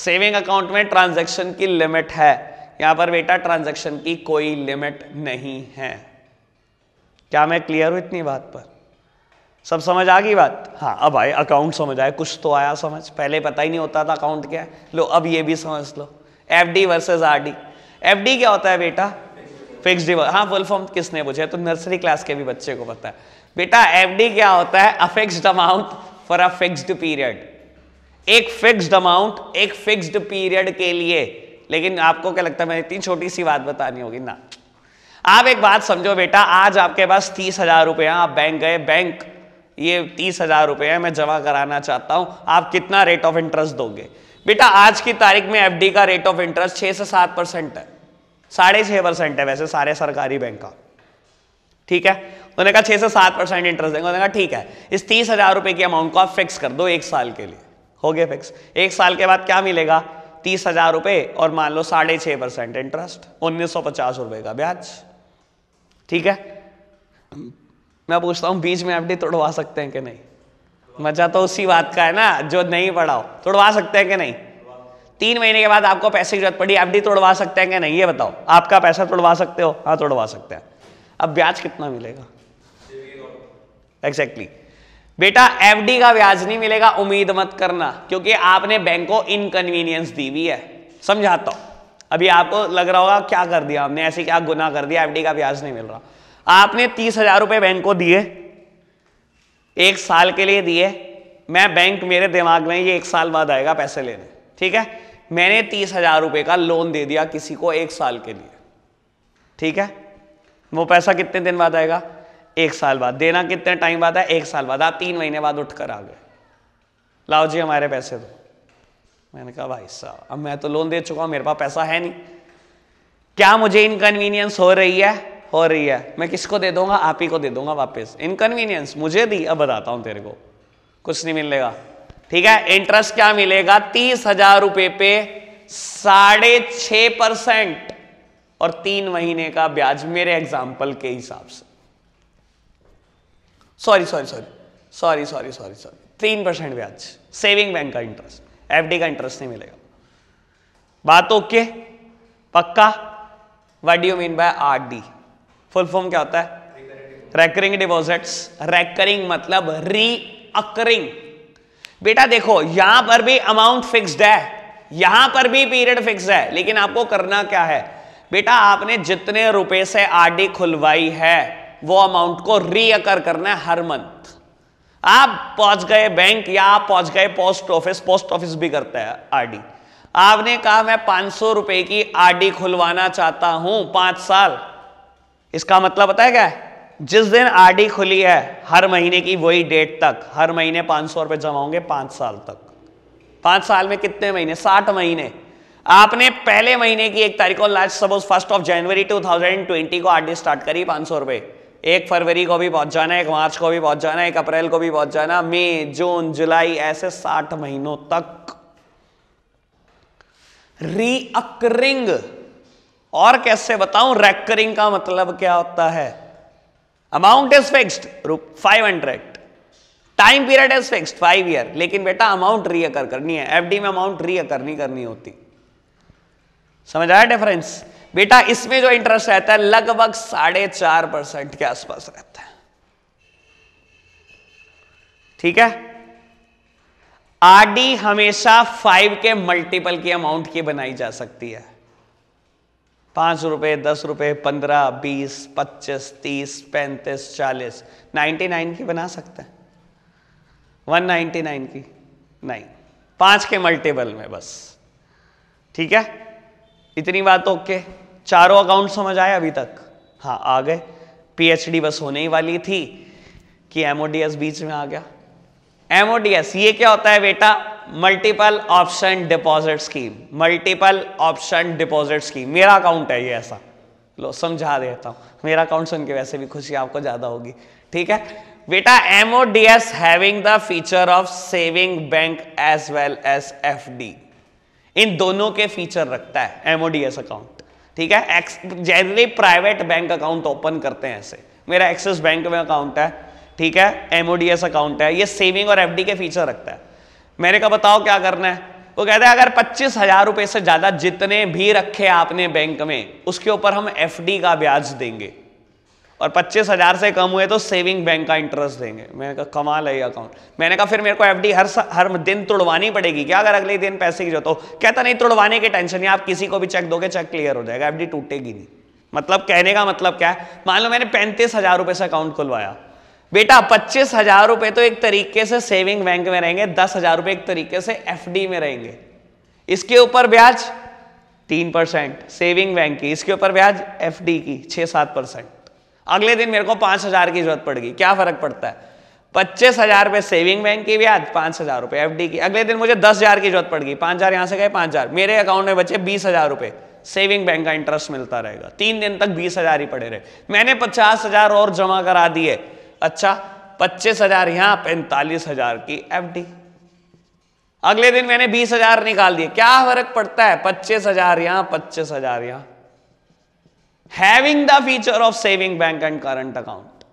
Speaker 1: सेविंग अकाउंट में ट्रांजैक्शन की लिमिट है यहां पर बेटा ट्रांजैक्शन की कोई लिमिट नहीं है क्या मैं क्लियर हूं इतनी बात पर सब समझ आ गई बात हाँ अब आए अकाउंट समझ आए कुछ तो आया समझ पहले पता ही नहीं होता था अकाउंट क्या है लो अब ये भी समझ लो F D versus R D F D क्या होता है बेटा फिक्स डिपोज हाँ फुल फॉर्म किसने पूछा तो नर्सरी क्लास के भी बच्चे को पता है बेटा एफ डी क्या होता है a fixed amount for a fixed period एक फिक्स्ड अमाउंट एक फिक्स्ड पीरियड के लिए लेकिन आपको क्या लगता है मैं इतनी छोटी सी बात बतानी होगी ना आप एक बात समझो बेटा आज आपके पास तीस हजार रुपया आप बैंक गए बैंक ये तीस हजार रुपया मैं जमा कराना चाहता हूं आप कितना रेट ऑफ इंटरेस्ट दोगे बेटा आज की तारीख में एफ का रेट ऑफ इंटरेस्ट छह से सात परसेंट है साढ़े छह परसेंट है वैसे सारे सरकारी बैंक का ठीक है उन्होंने कहा छह से सात परसेंट इंटरेस्ट देंगे उन्होंने कहा ठीक है इस तीस हजार रुपए की अमाउंट को आप फिक्स कर दो एक साल के लिए हो गया फिक्स एक साल के बाद क्या मिलेगा तीस हजार रुपए और मान लो साढ़े छह परसेंट इंटरेस्ट उन्नीस सौ पचास रुपए का ब्याज ठीक है मैं पूछता हूं बीच में एफडी तोड़वा सकते हैं कि नहीं मजा तो उसी बात का है ना जो नहीं पढ़ाओ तोड़वा सकते हैं कि नहीं तीन महीने के बाद आपको पैसे की जरूरत पड़ी एफडी तोड़वा सकते हैं कि नहीं ये बताओ आपका पैसा तोड़वा सकते हो हाँ तोड़वा सकते हैं अब ब्याज कितना मिलेगा एग्जैक्टली exactly. बेटा एफडी का ब्याज नहीं मिलेगा उम्मीद मत करना क्योंकि आपने बैंक को इनकन्वीनियंस दी हुई है समझाता हूं अभी आपको लग रहा होगा क्या कर दिया हमने ऐसे क्या गुना कर दिया एफडी का ब्याज नहीं मिल रहा आपने तीस हजार रुपए बैंक को दिए एक साल के लिए दिए मैं बैंक मेरे दिमाग में ये एक साल बाद आएगा पैसे लेने ठीक है मैंने तीस हजार रुपए का लोन दे दिया किसी को एक साल के लिए ठीक है वो पैसा कितने दिन बाद आएगा एक साल बाद देना कितने टाइम बाद है एक साल बाद आप तीन महीने बाद उठ कर आ गए लाओ जी हमारे पैसे दो मैंने कहा भाई साहब अब मैं तो लोन दे चुका हूं मेरे पास पैसा है नहीं क्या मुझे इनकन्वीनियंस हो रही है हो रही है मैं किसको दे दूंगा आप ही को दे दूंगा वापस इनकन्वीनियंस मुझे दी अब बताता हूँ तेरे को कुछ नहीं मिलेगा ठीक है इंटरेस्ट क्या मिलेगा तीस हजार रुपये पे साढ़े छ परसेंट और तीन महीने का ब्याज मेरे एग्जाम्पल के हिसाब से sorry sorry sorry sorry sorry sorry sorry तीन परसेंट ब्याज सेविंग बैंक का इंटरेस्ट एफडी का इंटरेस्ट नहीं मिलेगा बात ओके पक्का what do mean by R D full form क्या होता है रेकरिंग डिपॉजिट्स रेकरिंग मतलब रीअकरिंग बेटा देखो यहां पर भी अमाउंट फिक्स्ड है यहां पर भी पीरियड फिक्स है लेकिन आपको करना क्या है बेटा आपने जितने रुपए से आरडी खुलवाई है वो अमाउंट को रीअकर करना है हर मंथ आप पहुंच गए बैंक या आप पहुंच गए पोस्ट ऑफिस पोस्ट ऑफिस भी करता है आरडी आपने कहा मैं पांच सौ रुपए की आरडी खुलवाना चाहता हूं पांच साल इसका मतलब पता है क्या जिस दिन आरडी खुली है हर महीने की वही डेट तक हर महीने पांच सौ रुपए जमा होंगे पांच साल तक पांच साल में कितने महीने साठ महीने आपने पहले महीने की एक तारीख को last suppose first of January 2020 को आरडी स्टार्ट करी पांच सौ रुपए एक फरवरी को भी पहुंच जाना है एक मार्च को भी पहुंच जाना है एक अप्रैल को भी पहुंच जाना मई जून जुलाई ऐसे साठ महीनों तक रीअकरिंग और कैसे बताऊं रेकरिंग का मतलब क्या होता है amount is fixed five hundred time period is fixed five year लेकिन बेटा अमाउंट रीअकर करनी है एफडी में अमाउंट रीअकर नहीं करनी होती समझ आया डिफरेंस बेटा इसमें जो इंटरेस्ट रहता है लगभग साढ़े चार परसेंट के आसपास रहता है ठीक है आरडी हमेशा फाइव के मल्टीपल की अमाउंट की बनाई जा सकती है पांच रुपए दस रुपए पंद्रह बीस पच्चीस तीस पैंतीस चालीस नाइन्टी नाइन की बना सकते हैं वन नाइनटी नाइन की नहीं पांच के मल्टीपल में बस ठीक है इतनी बात ओके okay. चारों अकाउंट समझ आए अभी तक हाँ आ गए पीएचडी बस होने ही वाली थी कि एमओडीएस बीच में आ गया एमओडीएस ये क्या होता है बेटा multiple option deposit scheme multiple option deposit scheme मेरा अकाउंट है ये ऐसा लो समझा देता हूं मेरा अकाउंट सुन के वैसे भी खुशी आपको ज़्यादा होगी ठीक है बेटा MODS having the feature of saving bank as well as F इन दोनों के फीचर रखता है एमओडीएस अकाउंट ठीक है generally private bank account open करते हैं ऐसे मेरा एक्सिस बैंक में अकाउंट है ठीक है एमओडीएस अकाउंट है ये सेविंग और एफडी के फीचर रखता है मैंने कहा बताओ क्या करना है वो कहते हैं अगर पच्चीस हजार रुपये से ज़्यादा जितने भी रखे आपने बैंक में उसके ऊपर हम एफडी का ब्याज देंगे और पच्चीस हज़ार से कम हुए तो सेविंग बैंक का इंटरेस्ट देंगे मैंने कहा कमाल है ये अकाउंट मैंने कहा फिर मेरे को एफडी हर हर दिन तोड़वानी पड़ेगी क्या अगर अगले दिन पैसे की जो तो कहता नहीं तोड़वाने की टेंशन नहीं आप किसी को भी चेक दोगे चेक क्लियर हो जाएगा एफडी टूटेगी नहीं मतलब कहने का मतलब क्या है मान लो मैंने पैंतीस हज़ार रुपए से अकाउंट खुलवाया बेटा पच्चीस हज़ार रुपए तो एक तरीके से सेविंग बैंक में रहेंगे दस हज़ार रुपए एक तरीके से एफडी में रहेंगे इसके ऊपर ब्याज तीन परसेंट सेविंग बैंक की इसके ऊपर ब्याज एफडी की छह सात परसेंट अगले दिन मेरे को पांच हजार की जरूरत पड़ेगी क्या फर्क पड़ता है पच्चीस हजार रुपये सेविंग बैंक की ब्याज पांच हजार रुपये एफ की अगले दिन मुझे दस हजार की जरूरत पड़गी पांच हजार यहां से गए पांच हजार मेरे अकाउंट में बचे बीस हजार रुपये सेविंग बैंक का इंटरेस्ट मिलता रहेगा तीन दिन तक बीस हजार ही पड़े रहे मैंने पचास हजार और जमा करा दिए अच्छा पच्चीस हजार यहां पैंतालीस हजार की एफ अगले दिन मैंने बीस हजार निकाल दिए क्या फर्क पड़ता है पच्चीस हजार यहां पच्चीस हजार यहां having the feature of saving bank and current account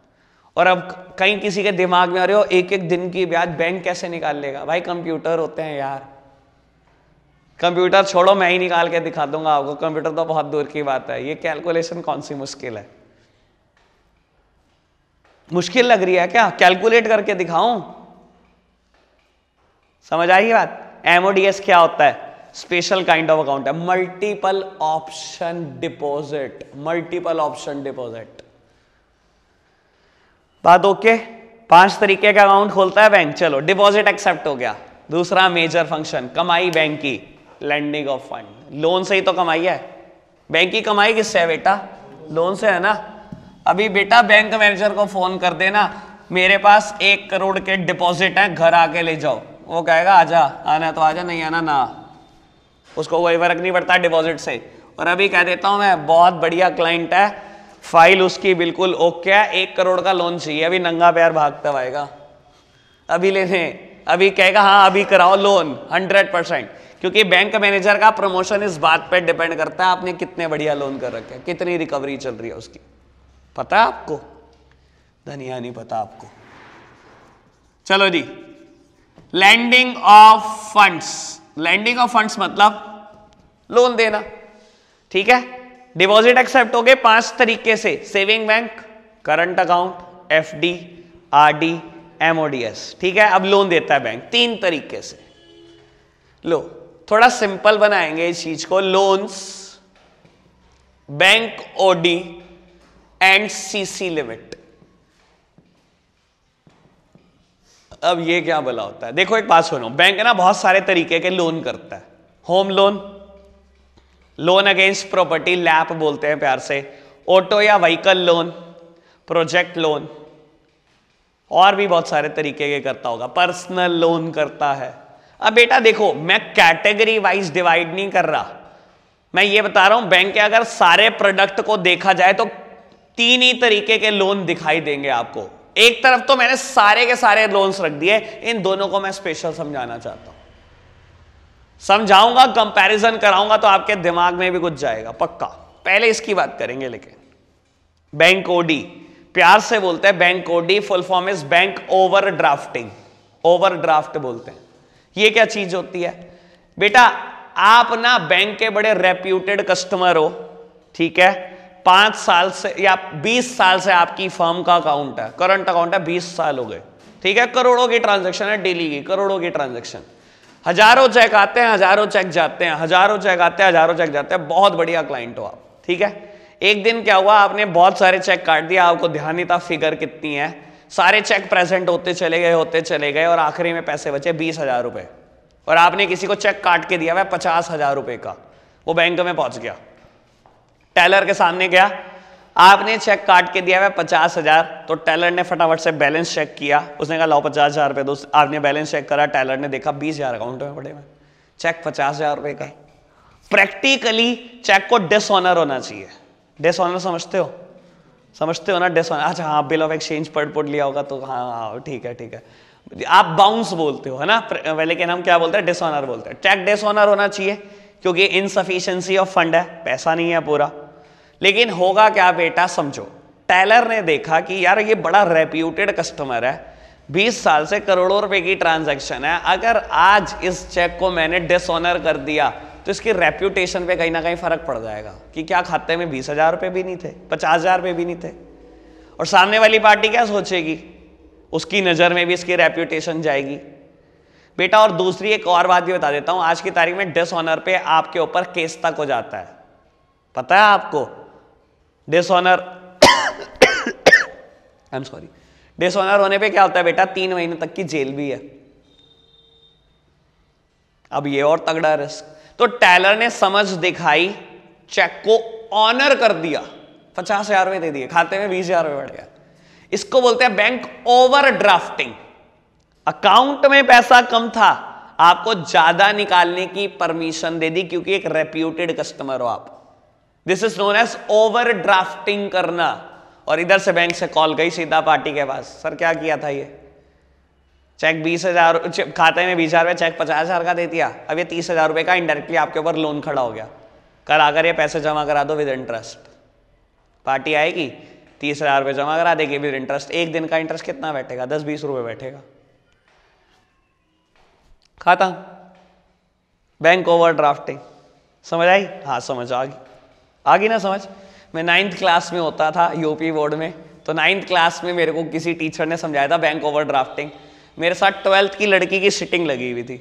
Speaker 1: और अब कहीं किसी के दिमाग में आ रहे हो एक एक दिन की ब्याज बैंक कैसे निकाल लेगा भाई कंप्यूटर होते हैं यार कंप्यूटर छोड़ो मैं ही निकाल के दिखा दूंगा आपको कंप्यूटर तो बहुत दूर की बात है ये कैलकुलेशन कौन सी मुश्किल है मुश्किल लग रही है क्या कैलकुलेट करके दिखाऊं समझ आई बात एमओडीएस क्या होता है स्पेशल काइंड ऑफ अकाउंट है multiple option deposit multiple option deposit बात ओके पांच तरीके का अकाउंट खोलता है बैंक चलो डिपॉजिट एक्सेप्ट हो गया दूसरा मेजर फंक्शन कमाई बैंक की लैंडिंग ऑफ फंड लोन से ही तो कमाई है बैंक की कमाई किससे है बेटा लोन से है ना अभी बेटा बैंक मैनेजर को फोन कर देना मेरे पास एक करोड़ के डिपॉजिट है घर आके ले जाओ वो कहेगा आजा आना तो आजा नहीं आना ना उसको कोई फर्क नहीं पड़ता डिपॉजिट से और अभी कह देता हूं मैं बहुत बढ़िया क्लाइंट है फाइल उसकी बिल्कुल ओके है एक करोड़ का लोन चाहिए अभी नंगा प्यार भागता आएगा अभी लेने अभी कहेगा हाँ अभी कराओ लोन हंड्रेड परसेंट क्योंकि बैंक मैनेजर का प्रमोशन इस बात पर डिपेंड करता है आपने कितने बढ़िया लोन कर रखे हैं कितनी रिकवरी चल रही है उसकी पता है आपको धनिया नहीं पता आपको चलो जी lending of funds lending of funds मतलब लोन देना ठीक है डिपॉजिट एक्सेप्ट हो गए पांच तरीके से saving bank current account F D R D MODS ठीक है अब लोन देता है बैंक तीन तरीके से लो थोड़ा सिंपल बनाएंगे इस चीज को loans bank OD and CC limit अब ये क्या भला होता है देखो एक बात सुनो बैंक ना बहुत सारे तरीके के लोन करता है home loan loan against property LAP बोलते हैं प्यार से ऑटो या व्हीकल लोन प्रोजेक्ट लोन और भी बहुत सारे तरीके के करता होगा पर्सनल लोन करता है अब बेटा देखो मैं कैटेगरी वाइज डिवाइड नहीं कर रहा मैं ये बता रहा हूं बैंक के अगर सारे प्रोडक्ट को देखा जाए तो तीन ही तरीके के लोन दिखाई देंगे आपको एक तरफ तो मैंने सारे के सारे लोन्स रख दिए इन दोनों को मैं स्पेशल समझाना चाहता हूं समझाऊंगा कंपैरिजन कराऊंगा तो आपके दिमाग में भी कुछ जाएगा पक्का पहले इसकी बात करेंगे लेकिन बैंक ओडी प्यार से बोलते हैं bank OD full form is bank over drafting over draft बोलते हैं ये क्या चीज होती है बेटा आप ना बैंक के बड़े रेप्यूटेड कस्टमर हो ठीक है पांच साल से या बीस साल से आपकी फर्म का अकाउंट है करंट अकाउंट है बीस साल हो गए ठीक है करोड़ों की ट्रांजेक्शन है डेली की करोड़ों की ट्रांजेक्शन हजारों चेक आते हैं हजारों चेक जाते हैं हजारों चेक आते हैं हजारों चेक जाते हैं बहुत बढ़िया क्लाइंट हो आप ठीक है एक दिन क्या हुआ आपने बहुत सारे चेक काट दिया आपको ध्यान नहीं था फिगर कितनी है सारे चेक प्रेजेंट होते चले गए होते चले गए और आखिरी में पैसे बचे बीस हजार रुपए और आपने किसी को चेक काट के दिया हुआ पचास हजार रुपए का वो बैंक में पहुंच गया टेलर के सामने गया आपने चेक काट के दिया है पचास हजार तो टेलर ने फटाफट से बैलेंस चेक किया उसने कहा लाओ पचास हजार रुपये दोस्त आपने बैलेंस चेक करा टेलर ने देखा बीस हजार अकाउंट में पड़े हुए चेक पचास हजार रुपये का प्रैक्टिकली चेक को डिसऑनर होना चाहिए डिसऑनर समझते हो समझते हो ना डिसऑनर अच्छा हाँ बिल ऑफ एक्सचेंज पढ़ पढ़ लिया होगा तो हाँ हाँ ठीक है ठीक है आप बाउंस बोलते हो है ना के नाम क्या बोलते हैं डिसऑनर बोलते हैं चेक डिसऑनर होना चाहिए क्योंकि इनसफिशेंसी ऑफ फंड है पैसा नहीं है पूरा लेकिन होगा क्या बेटा समझो टेलर ने देखा कि यार ये बड़ा रेप्यूटेड कस्टमर है 20 साल से करोड़ों रुपए की ट्रांजैक्शन है अगर आज इस चेक को मैंने डिसऑनर कर दिया तो इसकी रेप्यूटेशन पे कहीं ना कहीं फर्क पड़ जाएगा कि क्या खाते में बीस हजार रुपये भी नहीं थे पचास हजार रुपये भी नहीं थे और सामने वाली पार्टी क्या सोचेगी उसकी नज़र में भी इसकी रेप्यूटेशन जाएगी बेटा और दूसरी एक और बात भी बता देता हूँ आज की तारीख में डिसऑनर पे आपके ऊपर केस तक हो जाता है पता है आपको dishonour I am sorry dishonour होने पे क्या होता है बेटा तीन महीने तक की जेल भी है अब ये और तगड़ा रिस्क तो टैलर ने समझ दिखाई चेक को ऑनर कर दिया पचास हजार रुपए दे दिए खाते में बीस हजार रुपए बढ़ गया इसको बोलते हैं बैंक ओवर ड्राफ्टिंग अकाउंट में पैसा कम था आपको ज्यादा निकालने की परमिशन दे दी क्योंकि एक रेप्यूटेड कस्टमर हो आप this is known as over drafting करना और इधर से बैंक से कॉल गई सीधा पार्टी के पास सर क्या किया था ये चेक बीस हजार खाते में बीस हजार रुपये चेक पचास हजार का दे दिया अब ये तीस हजार रुपये का इनडायरेक्टली आपके ऊपर लोन खड़ा हो गया कल आकर ये पैसे जमा करा दो विद इंटरेस्ट पार्टी आएगी तीस हजार रुपये जमा करा देगी विद इंटरेस्ट एक दिन का इंटरेस्ट कितना बैठेगा दस बीस रुपये बैठेगा खाता बैंक ओवर ड्राफ्टिंग समझ आई हाँ समझ आ गई आगे ना समझ मैं नाइन्थ क्लास में होता था यूपी बोर्ड में तो नाइन्थ क्लास में मेरे को किसी टीचर ने समझाया था बैंक ओवर ड्राफ्टिंग मेरे साथ ट्वेल्थ की लड़की की सिटिंग लगी हुई थी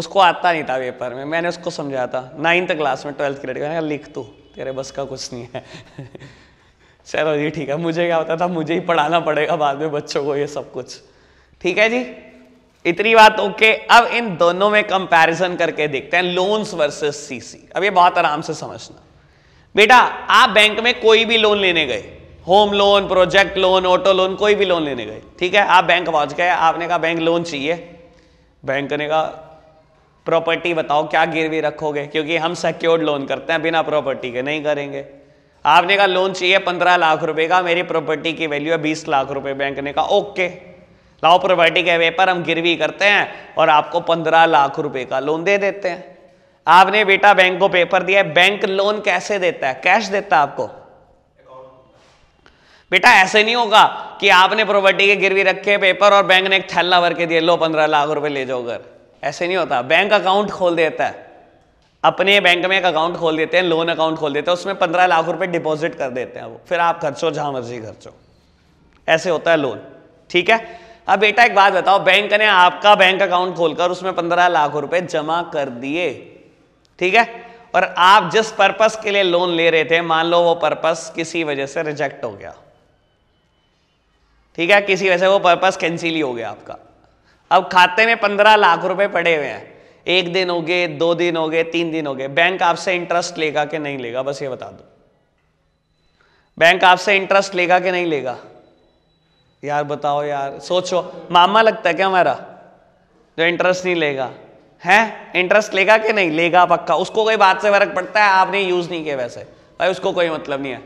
Speaker 1: उसको आता नहीं था पेपर में मैंने उसको समझाया था नाइन्थ क्लास में ट्वेल्थ की लड़की मैंने कहा लिख तू तेरे बस का कुछ नहीं है [LAUGHS] चलो जी ठीक है मुझे क्या होता था मुझे ही पढ़ाना पड़ेगा बाद में बच्चों को ये सब कुछ ठीक है जी इतनी बात ओके अब इन दोनों में कंपैरिजन करके देखते हैं लोन्स वर्सेस सीसी अब ये बहुत आराम से समझना बेटा आप बैंक में कोई भी लोन लेने गए home loan project loan auto loan कोई भी लोन लेने गए ठीक है आप बैंक पहुंच गए आपने कहा बैंक लोन चाहिए बैंक ने कहा प्रॉपर्टी बताओ क्या गिरवी रखोगे क्योंकि हम सिक्योर्ड लोन करते हैं बिना प्रॉपर्टी के नहीं करेंगे आपने कहा लोन चाहिए पंद्रह लाख रुपए का मेरी प्रॉपर्टी की वैल्यू है बीस लाख रुपए बैंक ने कहा ओके लाओ प्रॉपर्टी के वे पर हम गिरवी करते हैं और आपको पंद्रह लाख रुपए का लोन दे देते हैं आपने बेटा बैंक को पेपर दिया है बैंक लोन कैसे देता है कैश देता है आपको बेटा ऐसे नहीं होगा कि आपने प्रॉपर्टी के गिरवी रखे पेपर और बैंक ने एक थैला भर के दिए लो पंद्रह लाख रुपए ले जाओ घर ऐसे नहीं होता बैंक अकाउंट खोल देता है अपने बैंक में एक अकाउंट खोल देते हैं लोन अकाउंट खोल देते हैं उसमें पंद्रह लाख रुपए डिपॉजिट कर देते हैं वो फिर आप खर्चो जहां मर्जी खर्चो ऐसे होता है लोन ठीक है अब बेटा एक बात बताओ बैंक ने आपका बैंक अकाउंट खोलकर उसमें पंद्रह लाख रुपए जमा कर दिए ठीक है और आप जिस पर्पस के लिए लोन ले रहे थे मान लो वो पर्पस किसी वजह से रिजेक्ट हो गया ठीक है किसी वजह से वो पर्पस कैंसिल ही हो गया आपका अब खाते में पंद्रह लाख रुपए पड़े हुए हैं एक दिन हो गए दो दिन हो गए तीन दिन हो गए बैंक आपसे इंटरेस्ट लेगा कि नहीं लेगा बस ये बता दो बैंक आपसे इंटरेस्ट लेगा कि नहीं लेगा यार बताओ यार सोचो मामा लगता है क्या हमारा जो इंटरेस्ट नहीं लेगा है इंटरेस्ट लेगा कि नहीं लेगा पक्का उसको कोई बात से फर्क पड़ता है आपने यूज़ नहीं किया वैसे भाई उसको कोई मतलब नहीं है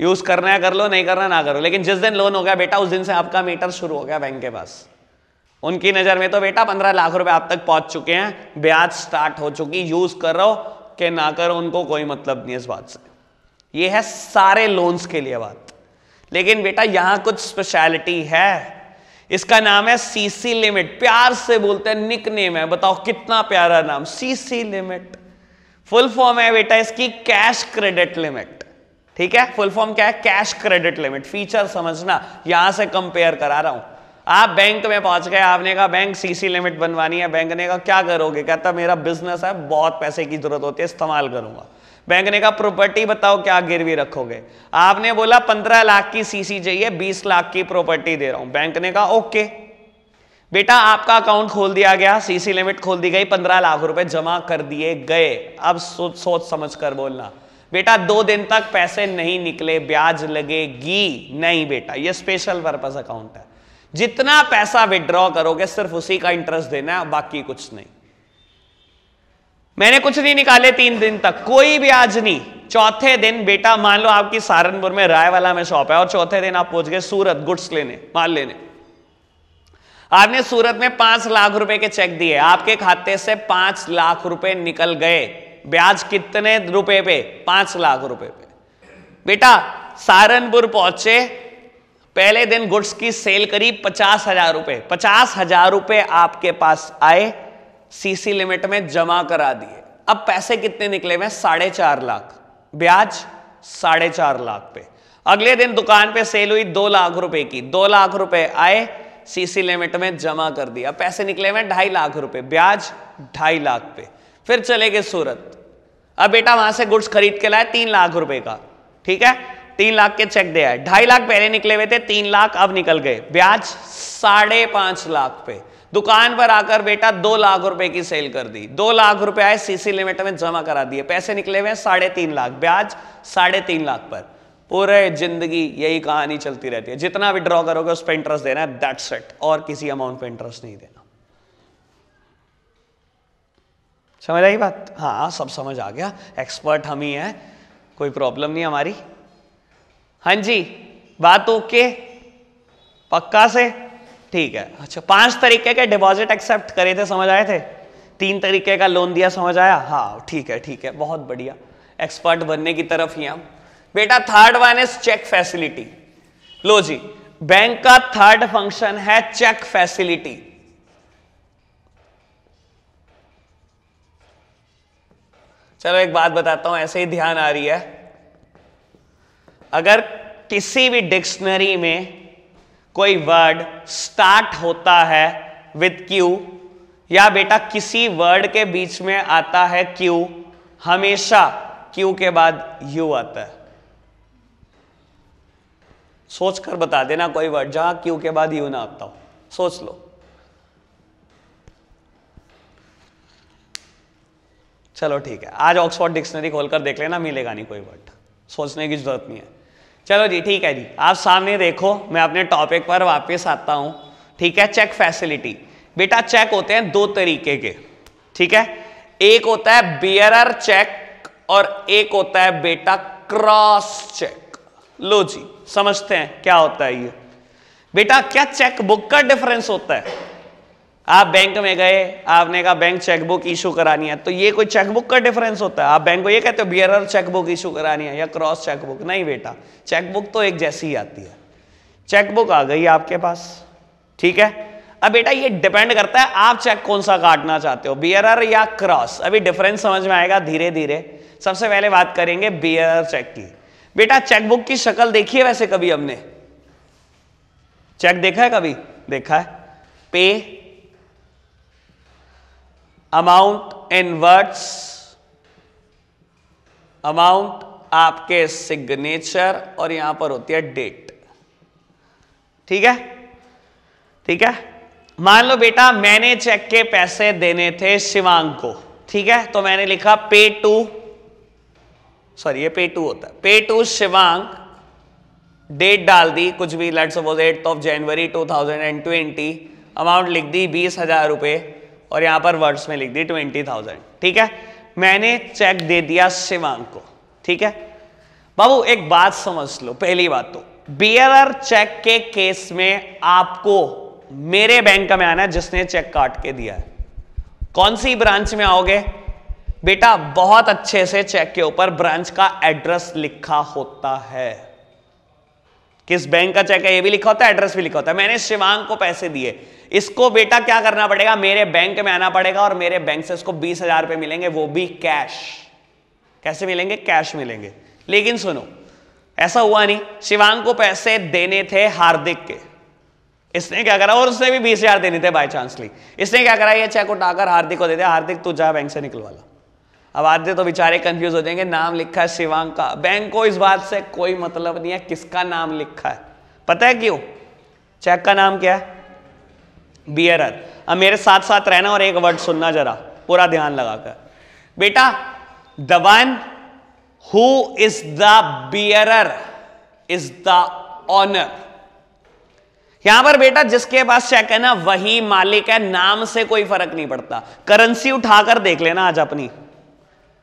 Speaker 1: यूज़ करना है कर लो नहीं करना ना करो लेकिन जिस दिन लोन हो गया बेटा उस दिन से आपका मीटर शुरू हो गया बैंक के पास उनकी नज़र में तो बेटा पंद्रह लाख रुपए आप तक पहुंच चुके हैं ब्याज स्टार्ट हो चुकी यूज़ करो कि ना करो उनको कोई मतलब नहीं इस बात से ये है सारे लोन्स के लिए बात लेकिन बेटा यहाँ कुछ स्पेशलिटी है इसका नाम है सीसी लिमिट प्यार से बोलते हैं निक नेम है बताओ कितना प्यारा नाम सीसी लिमिट फुल फॉर्म है बेटा इसकी कैश क्रेडिट लिमिट ठीक है फुल फॉर्म क्या है कैश क्रेडिट लिमिट फीचर समझना यहां से कंपेयर करा रहा हूं आप बैंक में पहुंच गए आपने कहा बैंक सीसी लिमिट बनवानी है बैंक ने कहा क्या करोगे कहता मेरा बिजनेस है बहुत पैसे की जरूरत होती है इस्तेमाल करूंगा बैंक ने कहा प्रॉपर्टी बताओ क्या गिरवी रखोगे आपने बोला पंद्रह लाख की सीसी चाहिए बीस लाख की प्रॉपर्टी दे रहा हूं बैंक ने कहा ओके बेटा आपका अकाउंट खोल दिया गया सीसी लिमिट खोल दी गई पंद्रह लाख रुपए जमा कर दिए गए अब सोच सोच समझ कर बोलना बेटा दो दिन तक पैसे नहीं निकले ब्याज लगेगी नहीं बेटा ये स्पेशल पर्पज अकाउंट है जितना पैसा विड्रॉ करोगे सिर्फ उसी का इंटरेस्ट देना है बाकी कुछ नहीं मैंने कुछ नहीं निकाले तीन दिन तक कोई ब्याज नहीं चौथे दिन बेटा मान लो आपकी सहारनपुर में रायवाला में शॉप है और चौथे दिन आप पहुंच गए सूरत गुड्स लेने माल लेने आपने सूरत में पांच लाख रुपए के चेक दिए आपके खाते से पांच लाख रुपए निकल गए ब्याज कितने रुपए पे पांच लाख रुपए पे बेटा सहारनपुर पहुंचे पहले दिन गुड्स की सेल करी पचास हजार रुपए पचास हजार रुपए आपके पास आए सीसी लिमिट में जमा करा दिए अब पैसे कितने निकले हुए साढ़े चार लाख ब्याज साढ़े चार लाख पे अगले दिन दुकान पे सेल हुई दो लाख रुपए की दो लाख रुपए आए सीसी लिमिट में जमा कर दिया पैसे निकले में ढाई लाख रुपए ब्याज ढाई लाख पे फिर चले गए सूरत अब बेटा वहां से गुड्स खरीद के लाए तीन लाख रुपए का ठीक है तीन लाख के चेक दिया है ढाई लाख पहले निकले हुए थे तीन लाख अब निकल गए ब्याज साढ़े पांच लाख पे दुकान पर आकर बेटा दो लाख रुपए की सेल कर दी दो लाख रुपए आए सीसी लिमिट में जमा करा दिए पैसे निकले हुए साढ़े तीन लाख ब्याज साढ़े तीन लाख पर पूरे जिंदगी यही कहानी चलती रहती है जितना भी ड्रॉ करोगे उस पर इंटरेस्ट देना है दैट सेट और किसी अमाउंट पर इंटरेस्ट नहीं देना समझ आई बात हाँ सब समझ आ गया एक्सपर्ट हम ही है कोई प्रॉब्लम नहीं हमारी हाँ जी बात ओके पक्का से ठीक है अच्छा पांच तरीके के डिपॉजिट एक्सेप्ट करे थे समझ आए थे तीन तरीके का लोन दिया समझ आया हाँ ठीक है ठीक है बहुत बढ़िया एक्सपर्ट बनने की तरफ ही हम बेटा third one is cheque facility लो जी बैंक का थर्ड फंक्शन है चेक फैसिलिटी चलो एक बात बताता हूं ऐसे ही ध्यान आ रही है अगर किसी भी डिक्शनरी में कोई वर्ड स्टार्ट होता है विद क्यू या बेटा किसी वर्ड के बीच में आता है क्यू हमेशा क्यू के बाद यू आता है सोचकर बता देना कोई वर्ड जहां क्यू के बाद यू ना आता हो सोच लो चलो ठीक है आज ऑक्सफोर्ड डिक्शनरी खोलकर देख लेना मिलेगा नहीं कोई वर्ड सोचने की जरूरत नहीं है चलो जी ठीक है जी आप सामने देखो मैं अपने टॉपिक पर वापस आता हूँ ठीक है चेक फैसिलिटी बेटा चेक होते हैं दो तरीके के ठीक है एक होता है बियरर चेक और एक होता है बेटा क्रॉस चेक लो जी समझते हैं क्या होता है ये बेटा क्या चेक बुक का डिफरेंस होता है आप बैंक में गए आपने कहा बैंक चेकबुक इशू करानी है तो ये कोई चेकबुक का डिफरेंस होता है आप बैंक को ये कहते हो बियर चेकबुक इशू करानी है या क्रॉस चेकबुक नहीं बेटा चेकबुक तो एक जैसी ही आती है चेकबुक आ गई आपके पास ठीक है अब बेटा ये डिपेंड करता है आप चेक कौन सा काटना चाहते हो बियर या क्रॉस अभी डिफरेंस समझ में आएगा धीरे धीरे सबसे पहले बात करेंगे बियर चेक की बेटा चेकबुक की शक्ल देखी है वैसे कभी हमने चेक देखा है कभी देखा है pay amount in words amount आपके सिग्नेचर और यहां पर होती है डेट ठीक है ठीक है मान लो बेटा मैंने चेक के पैसे देने थे शिवांग को ठीक है तो मैंने लिखा पे टू सॉरी ये पे टू होता है पे टू शिवांग डेट डाल दी कुछ भी let suppose eight of January 2020 amount लिख दी बीस हजार रुपये और यहां पर वर्ड्स में लिख दी ट्वेंटी थाउजेंड ठीक है मैंने चेक दे दिया शिवांग को ठीक है बाबू एक बात समझ लो पहली बात तो बियर चेक के केस में आपको मेरे बैंक में आना है जिसने चेक काट के दिया है कौन सी ब्रांच में आओगे बेटा बहुत अच्छे से चेक के ऊपर ब्रांच का एड्रेस लिखा होता है किस बैंक का चेक है ये भी लिखा होता है एड्रेस भी लिखा होता है मैंने शिवांग को पैसे दिए इसको बेटा क्या करना पड़ेगा मेरे बैंक में आना पड़ेगा और मेरे बैंक से इसको बीस हजार रुपये मिलेंगे वो भी कैश कैसे मिलेंगे कैश मिलेंगे लेकिन सुनो ऐसा हुआ नहीं शिवांग को पैसे देने थे हार्दिक के इसने क्या करा और उसने भी बीस हजार देने थे बाई चांसली इसने क्या करा ये चेक उठाकर हार्दिक को दे दिया हार्दिक तू जा बैंक से निकलवा ला अब आते तो बेचारे कंफ्यूज हो जाएंगे नाम लिखा है शिवांग का बैंक को इस बात से कोई मतलब नहीं है किसका नाम लिखा है पता है क्यों चेक का नाम क्या है बियरर अब मेरे साथ साथ रहना और एक वर्ड सुनना जरा पूरा ध्यान लगाकर बेटा the one who is the bearer is the owner यहां पर बेटा जिसके पास चेक है ना वही मालिक है नाम से कोई फर्क नहीं पड़ता करेंसी उठाकर देख लेना आज अपनी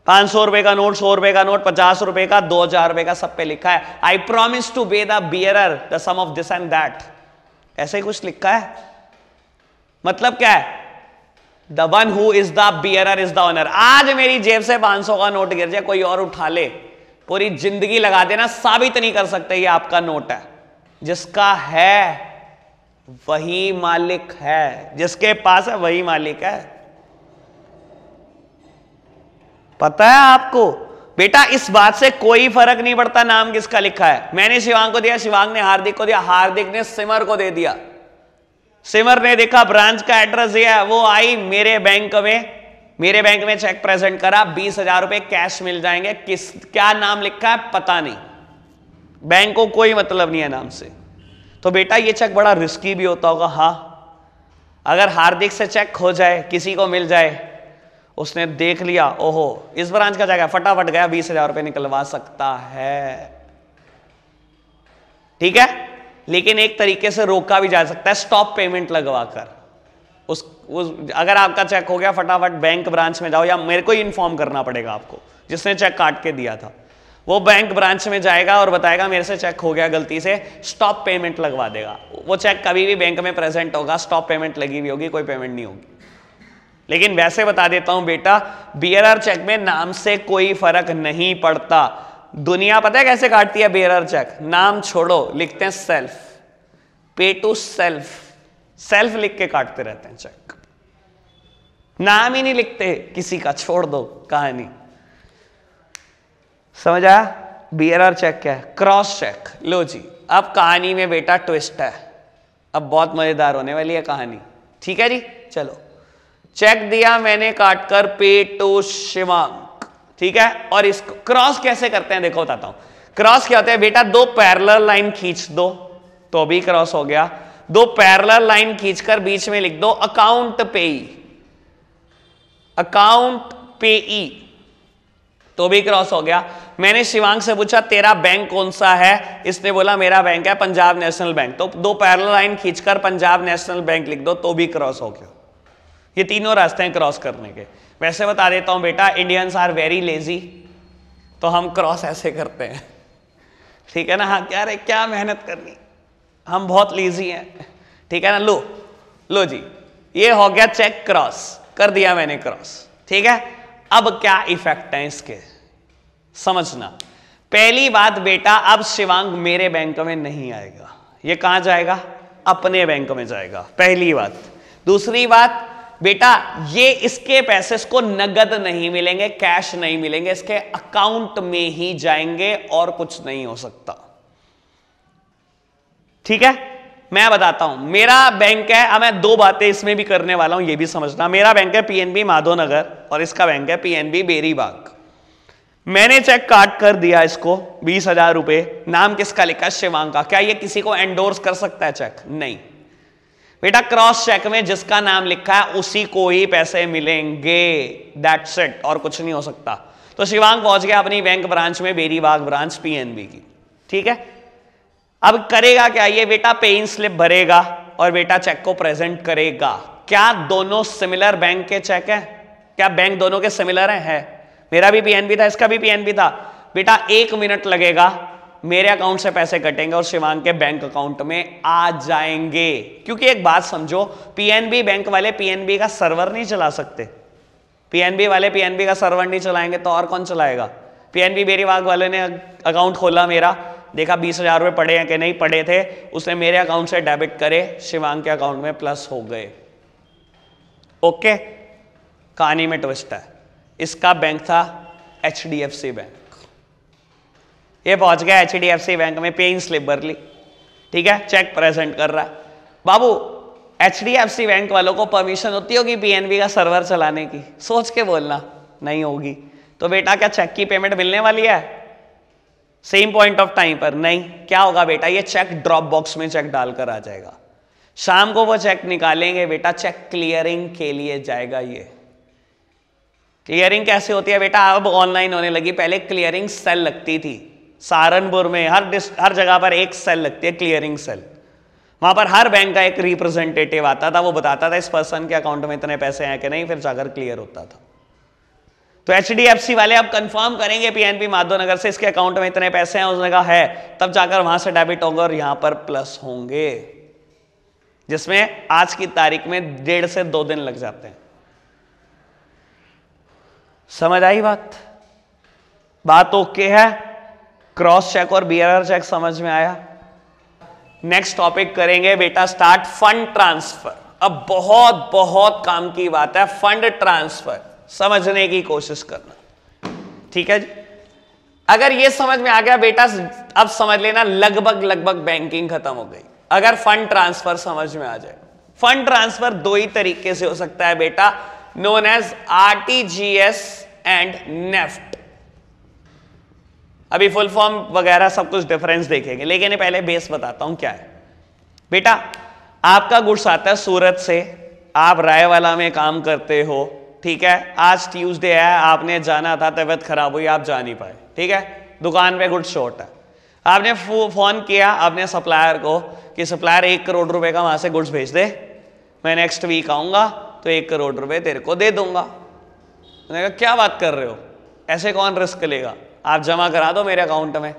Speaker 1: पांच सौ रुपए का नोट सौ रुपए का नोट पचास रुपए का दो हजार रुपए का सब पे लिखा है I promise to bearer the sum of this and that ऐसे ही कुछ लिखा है मतलब क्या है the one who is the bearer is the owner आज मेरी जेब से पांच सौ का नोट गिर जाए कोई और उठा ले पूरी जिंदगी लगा देना साबित नहीं कर सकते ये आपका नोट है जिसका है वही मालिक है जिसके पास है वही मालिक है पता है आपको बेटा इस बात से कोई फर्क नहीं पड़ता नाम किसका लिखा है मैंने शिवांग को दिया शिवांग ने हार्दिक को दिया हार्दिक ने सिमर को दे दिया सिमर ने देखा ब्रांच का एड्रेस दिया वो आई मेरे बैंक में मेरे बैंक में चेक प्रेजेंट करा बीस हजार रुपए कैश मिल जाएंगे किस क्या नाम लिखा है पता नहीं बैंक को कोई मतलब नहीं है नाम से तो बेटा ये चेक बड़ा रिस्की भी होता होगा हाँ अगर हार्दिक से चेक हो जाए किसी को मिल जाए उसने देख लिया ओहो इस ब्रांच का जाएगा फटाफट गया बीस हजार रुपए निकलवा सकता है ठीक है लेकिन एक तरीके से रोका भी जा सकता है स्टॉप पेमेंट लगवाकर उस उस अगर आपका चेक हो गया फटाफट बैंक ब्रांच में जाओ या मेरे को इन्फॉर्म करना पड़ेगा आपको जिसने चेक काट के दिया था वो बैंक ब्रांच में जाएगा और बताएगा मेरे से चेक हो गया गलती से स्टॉप पेमेंट लगवा देगा वो चेक कभी भी बैंक में प्रेजेंट होगा स्टॉप पेमेंट लगी हुई होगी कोई पेमेंट नहीं होगी लेकिन वैसे बता देता हूं बेटा बी चेक में नाम से कोई फर्क नहीं पड़ता दुनिया पता है कैसे काटती है बी चेक नाम छोड़ो लिखते हैं सेल्फ पे टू सेल्फ सेल्फ लिख के काटते रहते हैं चेक नाम ही नहीं लिखते किसी का छोड़ दो कहानी समझ आया आर चेक क्या है क्रॉस चेक लो जी अब कहानी में बेटा ट्विस्ट है अब बहुत मजेदार होने वाली है कहानी ठीक है जी चलो चेक दिया मैंने काटकर पेटो शिवांक ठीक है और इसको क्रॉस कैसे करते हैं देखो बताता हूं क्रॉस क्या होता है बेटा दो पैरलर लाइन खींच दो तो भी क्रॉस हो गया दो पैरलर लाइन खींचकर बीच में लिख दो अकाउंट पे अकाउंट पे तो भी क्रॉस हो गया मैंने शिवांग से पूछा तेरा बैंक कौन सा है इसने बोला मेरा बैंक है पंजाब नेशनल बैंक तो दो पैरल लाइन खींचकर पंजाब नेशनल बैंक लिख दो तो भी क्रॉस हो गया ये तीनों रास्ते हैं क्रॉस करने के वैसे बता देता हूँ बेटा इंडियंस आर वेरी लेजी तो हम क्रॉस ऐसे करते हैं ठीक है ना हाँ क्या रे क्या मेहनत करनी हम बहुत लेजी हैं ठीक है ना लो लो जी ये हो गया चेक क्रॉस कर दिया मैंने क्रॉस ठीक है अब क्या इफेक्ट है इसके समझना पहली बात बेटा अब शिवांग मेरे बैंक में नहीं आएगा ये कहाँ जाएगा अपने बैंक में जाएगा पहली बात दूसरी बात बेटा ये इसके पैसे इसको नगद नहीं मिलेंगे कैश नहीं मिलेंगे इसके अकाउंट में ही जाएंगे और कुछ नहीं हो सकता ठीक है मैं बताता हूं मेरा बैंक है अब मैं दो बातें इसमें भी करने वाला हूं ये भी समझना मेरा बैंक है पीएनबी माधव नगर और इसका बैंक है पीएनबी बेरीबाग मैंने चेक काट कर दिया इसको बीस हजार रुपए नाम किसका लिखा शिवांग का क्या ये किसी को एंडोर्स कर सकता है चेक नहीं बेटा क्रॉस चेक में जिसका नाम लिखा है उसी को ही पैसे मिलेंगे दैट्स इट और कुछ नहीं हो सकता तो शिवांग पहुंच गया अपनी बैंक ब्रांच में बेरीबाग ब्रांच पीएनबी की ठीक है अब करेगा क्या ये बेटा पेइन स्लिप भरेगा और बेटा चेक को प्रेजेंट करेगा क्या दोनों सिमिलर बैंक के चेक है क्या बैंक दोनों के सिमिलर है, है। मेरा भी पीएनबी था इसका भी पीएनबी था बेटा एक मिनट लगेगा मेरे अकाउंट से पैसे कटेंगे और शिवांग के बैंक अकाउंट में आ जाएंगे क्योंकि एक बात समझो पीएनबी बैंक वाले पीएनबी का सर्वर नहीं चला सकते पीएनबी वाले पीएनबी का सर्वर नहीं चलाएंगे तो और कौन चलाएगा पीएनबी बेरीबाग वाले ने अकाउंट खोला मेरा देखा बीस हजार रुपये पड़े हैं कि नहीं पड़े थे उसने मेरे अकाउंट से डेबिट करे शिवांग के अकाउंट में प्लस हो गए ओके कहानी में ट्विस्ट है इसका बैंक था एच बैंक ये पहुंच गया एच डी बैंक में पेन स्लिप भर ली ठीक है चेक प्रेजेंट कर रहा है बाबू एच डी बैंक वालों को परमिशन होती होगी बी का सर्वर चलाने की सोच के बोलना नहीं होगी तो बेटा क्या चेक की पेमेंट मिलने वाली है सेम पॉइंट ऑफ टाइम पर नहीं क्या होगा बेटा ये चेक ड्रॉप बॉक्स में चेक डालकर आ जाएगा शाम को वो चेक निकालेंगे बेटा चेक क्लियरिंग के लिए जाएगा ये क्लियरिंग कैसे होती है बेटा अब ऑनलाइन होने लगी पहले क्लियरिंग सेल लगती थी सहारनपुर में हर हर जगह पर एक सेल लगती है क्लियरिंग सेल वहां पर हर बैंक का एक रिप्रेजेंटेटिव आता था वो बताता था इस पर्सन के अकाउंट में इतने पैसे हैं कि नहीं फिर जाकर क्लियर होता था तो एच वाले अब कंफर्म करेंगे पीएनपी माधोनगर से इसके अकाउंट में इतने पैसे हैं उसने कहा है तब जाकर वहां से डेबिट होंगे और यहां पर प्लस होंगे जिसमें आज की तारीख में डेढ़ से दो दिन लग जाते हैं समझ आई बात बात ओके है क्रॉस चेक और आर चेक समझ में आया नेक्स्ट टॉपिक करेंगे बेटा स्टार्ट फंड ट्रांसफर अब बहुत बहुत काम की बात है फंड ट्रांसफर समझने की कोशिश करना ठीक है जी अगर ये समझ में आ गया बेटा अब समझ लेना लगभग लगभग बैंकिंग खत्म हो गई अगर फंड ट्रांसफर समझ में आ जाए फंड ट्रांसफर दो ही तरीके से हो सकता है बेटा known as RTGS and NEFT अभी फुल फॉर्म वगैरह सब कुछ डिफरेंस देखेंगे लेकिन पहले बेस बताता हूँ क्या है बेटा आपका गुड्स आता है सूरत से आप रायवाला में काम करते हो ठीक है आज ट्यूसडे है आपने जाना था तबियत खराब हुई आप जा नहीं पाए ठीक है दुकान पे गुड्स शॉर्ट है आपने फोन किया आपने सप्लायर को कि सप्लायर एक करोड़ रुपए का वहाँ से गुड्स भेज दे मैं नेक्स्ट वीक आऊँगा तो एक करोड़ रुपए तेरे को दे दूंगा क्या बात कर रहे हो ऐसे कौन रिस्क लेगा आप जमा करा दो मेरे अकाउंट में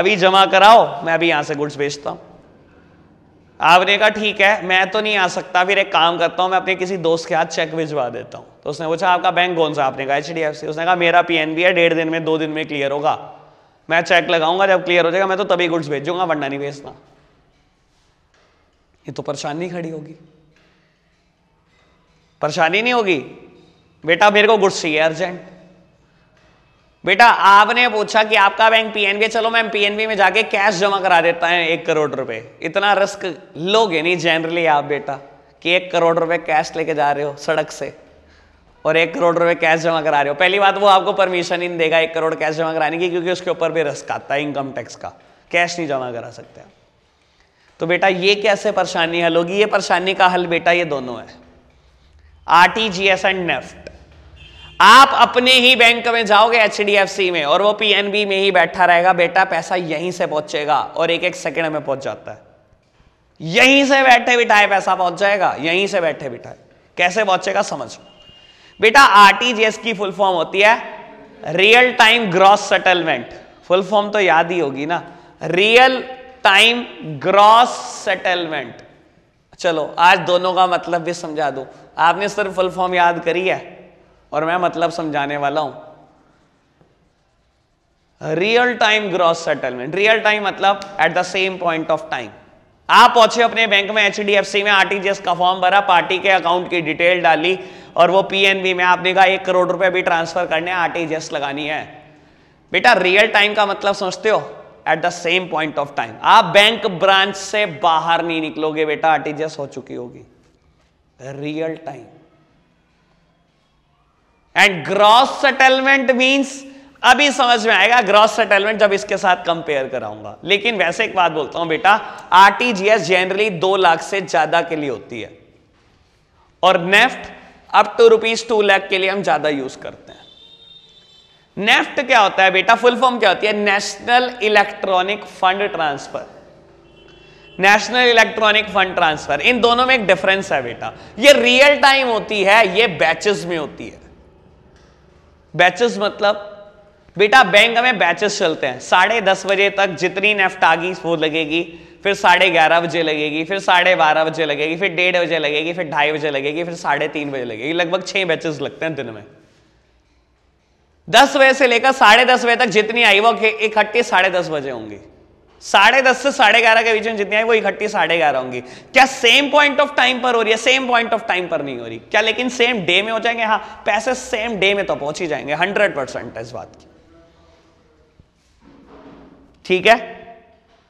Speaker 1: अभी जमा कराओ मैं अभी यहां से गुड्स बेचता हूं आपने कहा ठीक है मैं तो नहीं आ सकता फिर एक काम करता हूं मैं अपने किसी दोस्त के हाथ चेक भिजवा देता हूं तो उसने पूछा आपका बैंक कौन सा आपने कहा एच उसने कहा मेरा पी है डेढ़ दिन में दो दिन में क्लियर होगा मैं चेक लगाऊंगा जब क्लियर हो जाएगा मैं तो तभी गुड्स भेजूंगा वरना नहीं भेजना ये तो परेशानी खड़ी होगी परेशानी नहीं होगी बेटा मेरे को गुड्स चाहिए अर्जेंट बेटा आपने पूछा कि आपका बैंक पीएनबी चलो मैम पीएनबी में जाके कैश जमा करा देता है एक करोड़ रुपए इतना रिस्क लोगे नहीं जनरली आप बेटा कि एक करोड़ रुपए कैश लेके जा रहे हो सड़क से और एक करोड़ रुपए कैश जमा करा रहे हो पहली बात वो आपको परमिशन ही नहीं देगा एक करोड़ कैश जमा कराने की क्योंकि उसके ऊपर भी रिस्क आता है इनकम टैक्स का कैश नहीं जमा करा सकते तो बेटा ये कैसे परेशानी हल होगी ये परेशानी का हल बेटा ये दोनों है R T G S and NEFT आप अपने ही बैंक में जाओगे एच में और वो पीएनबी में ही बैठा रहेगा बेटा पैसा यहीं से पहुंचेगा और एक एक सेकंड में पहुंच जाता है यहीं से बैठे बिठाए पैसा पहुंच जाएगा यहीं से बैठे बिठाए कैसे पहुंचेगा समझ बेटा आरटीजीएस की फुल फॉर्म होती है real time gross settlement full form तो याद ही होगी ना रियल टाइम ग्रॉस सेटलमेंट चलो आज दोनों का मतलब भी समझा दो आपने सिर्फ फुल फॉर्म याद करी है और मैं मतलब समझाने वाला हूं real time gross settlement real time मतलब at the same point of time आप पहुंचे अपने बैंक में एचडीएफसी में आरटीजीएस का फॉर्म भरा पार्टी के अकाउंट की डिटेल डाली और वो पीएनबी में आपने कहा एक करोड़ रुपए भी ट्रांसफर करने आरटीजीएस लगानी है बेटा रियल टाइम का मतलब समझते हो at the same point of time आप बैंक ब्रांच से बाहर नहीं निकलोगे बेटा आरटीजीएस हो चुकी होगी real time and gross settlement means अभी समझ में आएगा ग्रॉस सेटलमेंट जब इसके साथ कंपेयर कराऊंगा लेकिन वैसे एक बात बोलता हूं बेटा आरटीजीएस जनरली दो लाख से ज्यादा के लिए होती है और NEFT up to rupees two lakh के लिए हम ज्यादा यूज करते हैं नेफ्ट क्या होता है बेटा फुल फॉर्म क्या होती है national electronic fund transfer national electronic fund transfer इन दोनों में एक डिफरेंस है बेटा ये रियल टाइम होती है ये बैचेस में होती है बैचेस मतलब बेटा बैंक में बैचेस चलते हैं साढ़े दस बजे तक जितनी नेफ्ट आगी वो लगेगी फिर साढ़े ग्यारह बजे लगेगी फिर साढ़े बारह बजे लगेगी फिर डेढ़ बजे लगेगी फिर ढाई बजे लगेगी फिर साढ़े तीन बजे लगेगी लगभग छह बैचेस लगते हैं दिन में दस बजे से लेकर साढ़े दस बजे तक जितनी आई वो इकट्ठी साढ़े दस बजे होंगी साढ़े दस से साढ़े ग्यारह के बीच में जितनी आई वो इकट्ठी साढ़े ग्यारह होंगी क्या सेम पॉइंट ऑफ टाइम पर हो रही है सेम पॉइंट ऑफ टाइम पर नहीं हो रही क्या लेकिन सेम डे में हो जाएंगे हाँ पैसे सेम डे में तो पहुंच ही जाएंगे हंड्रेड परसेंट इस बात की ठीक है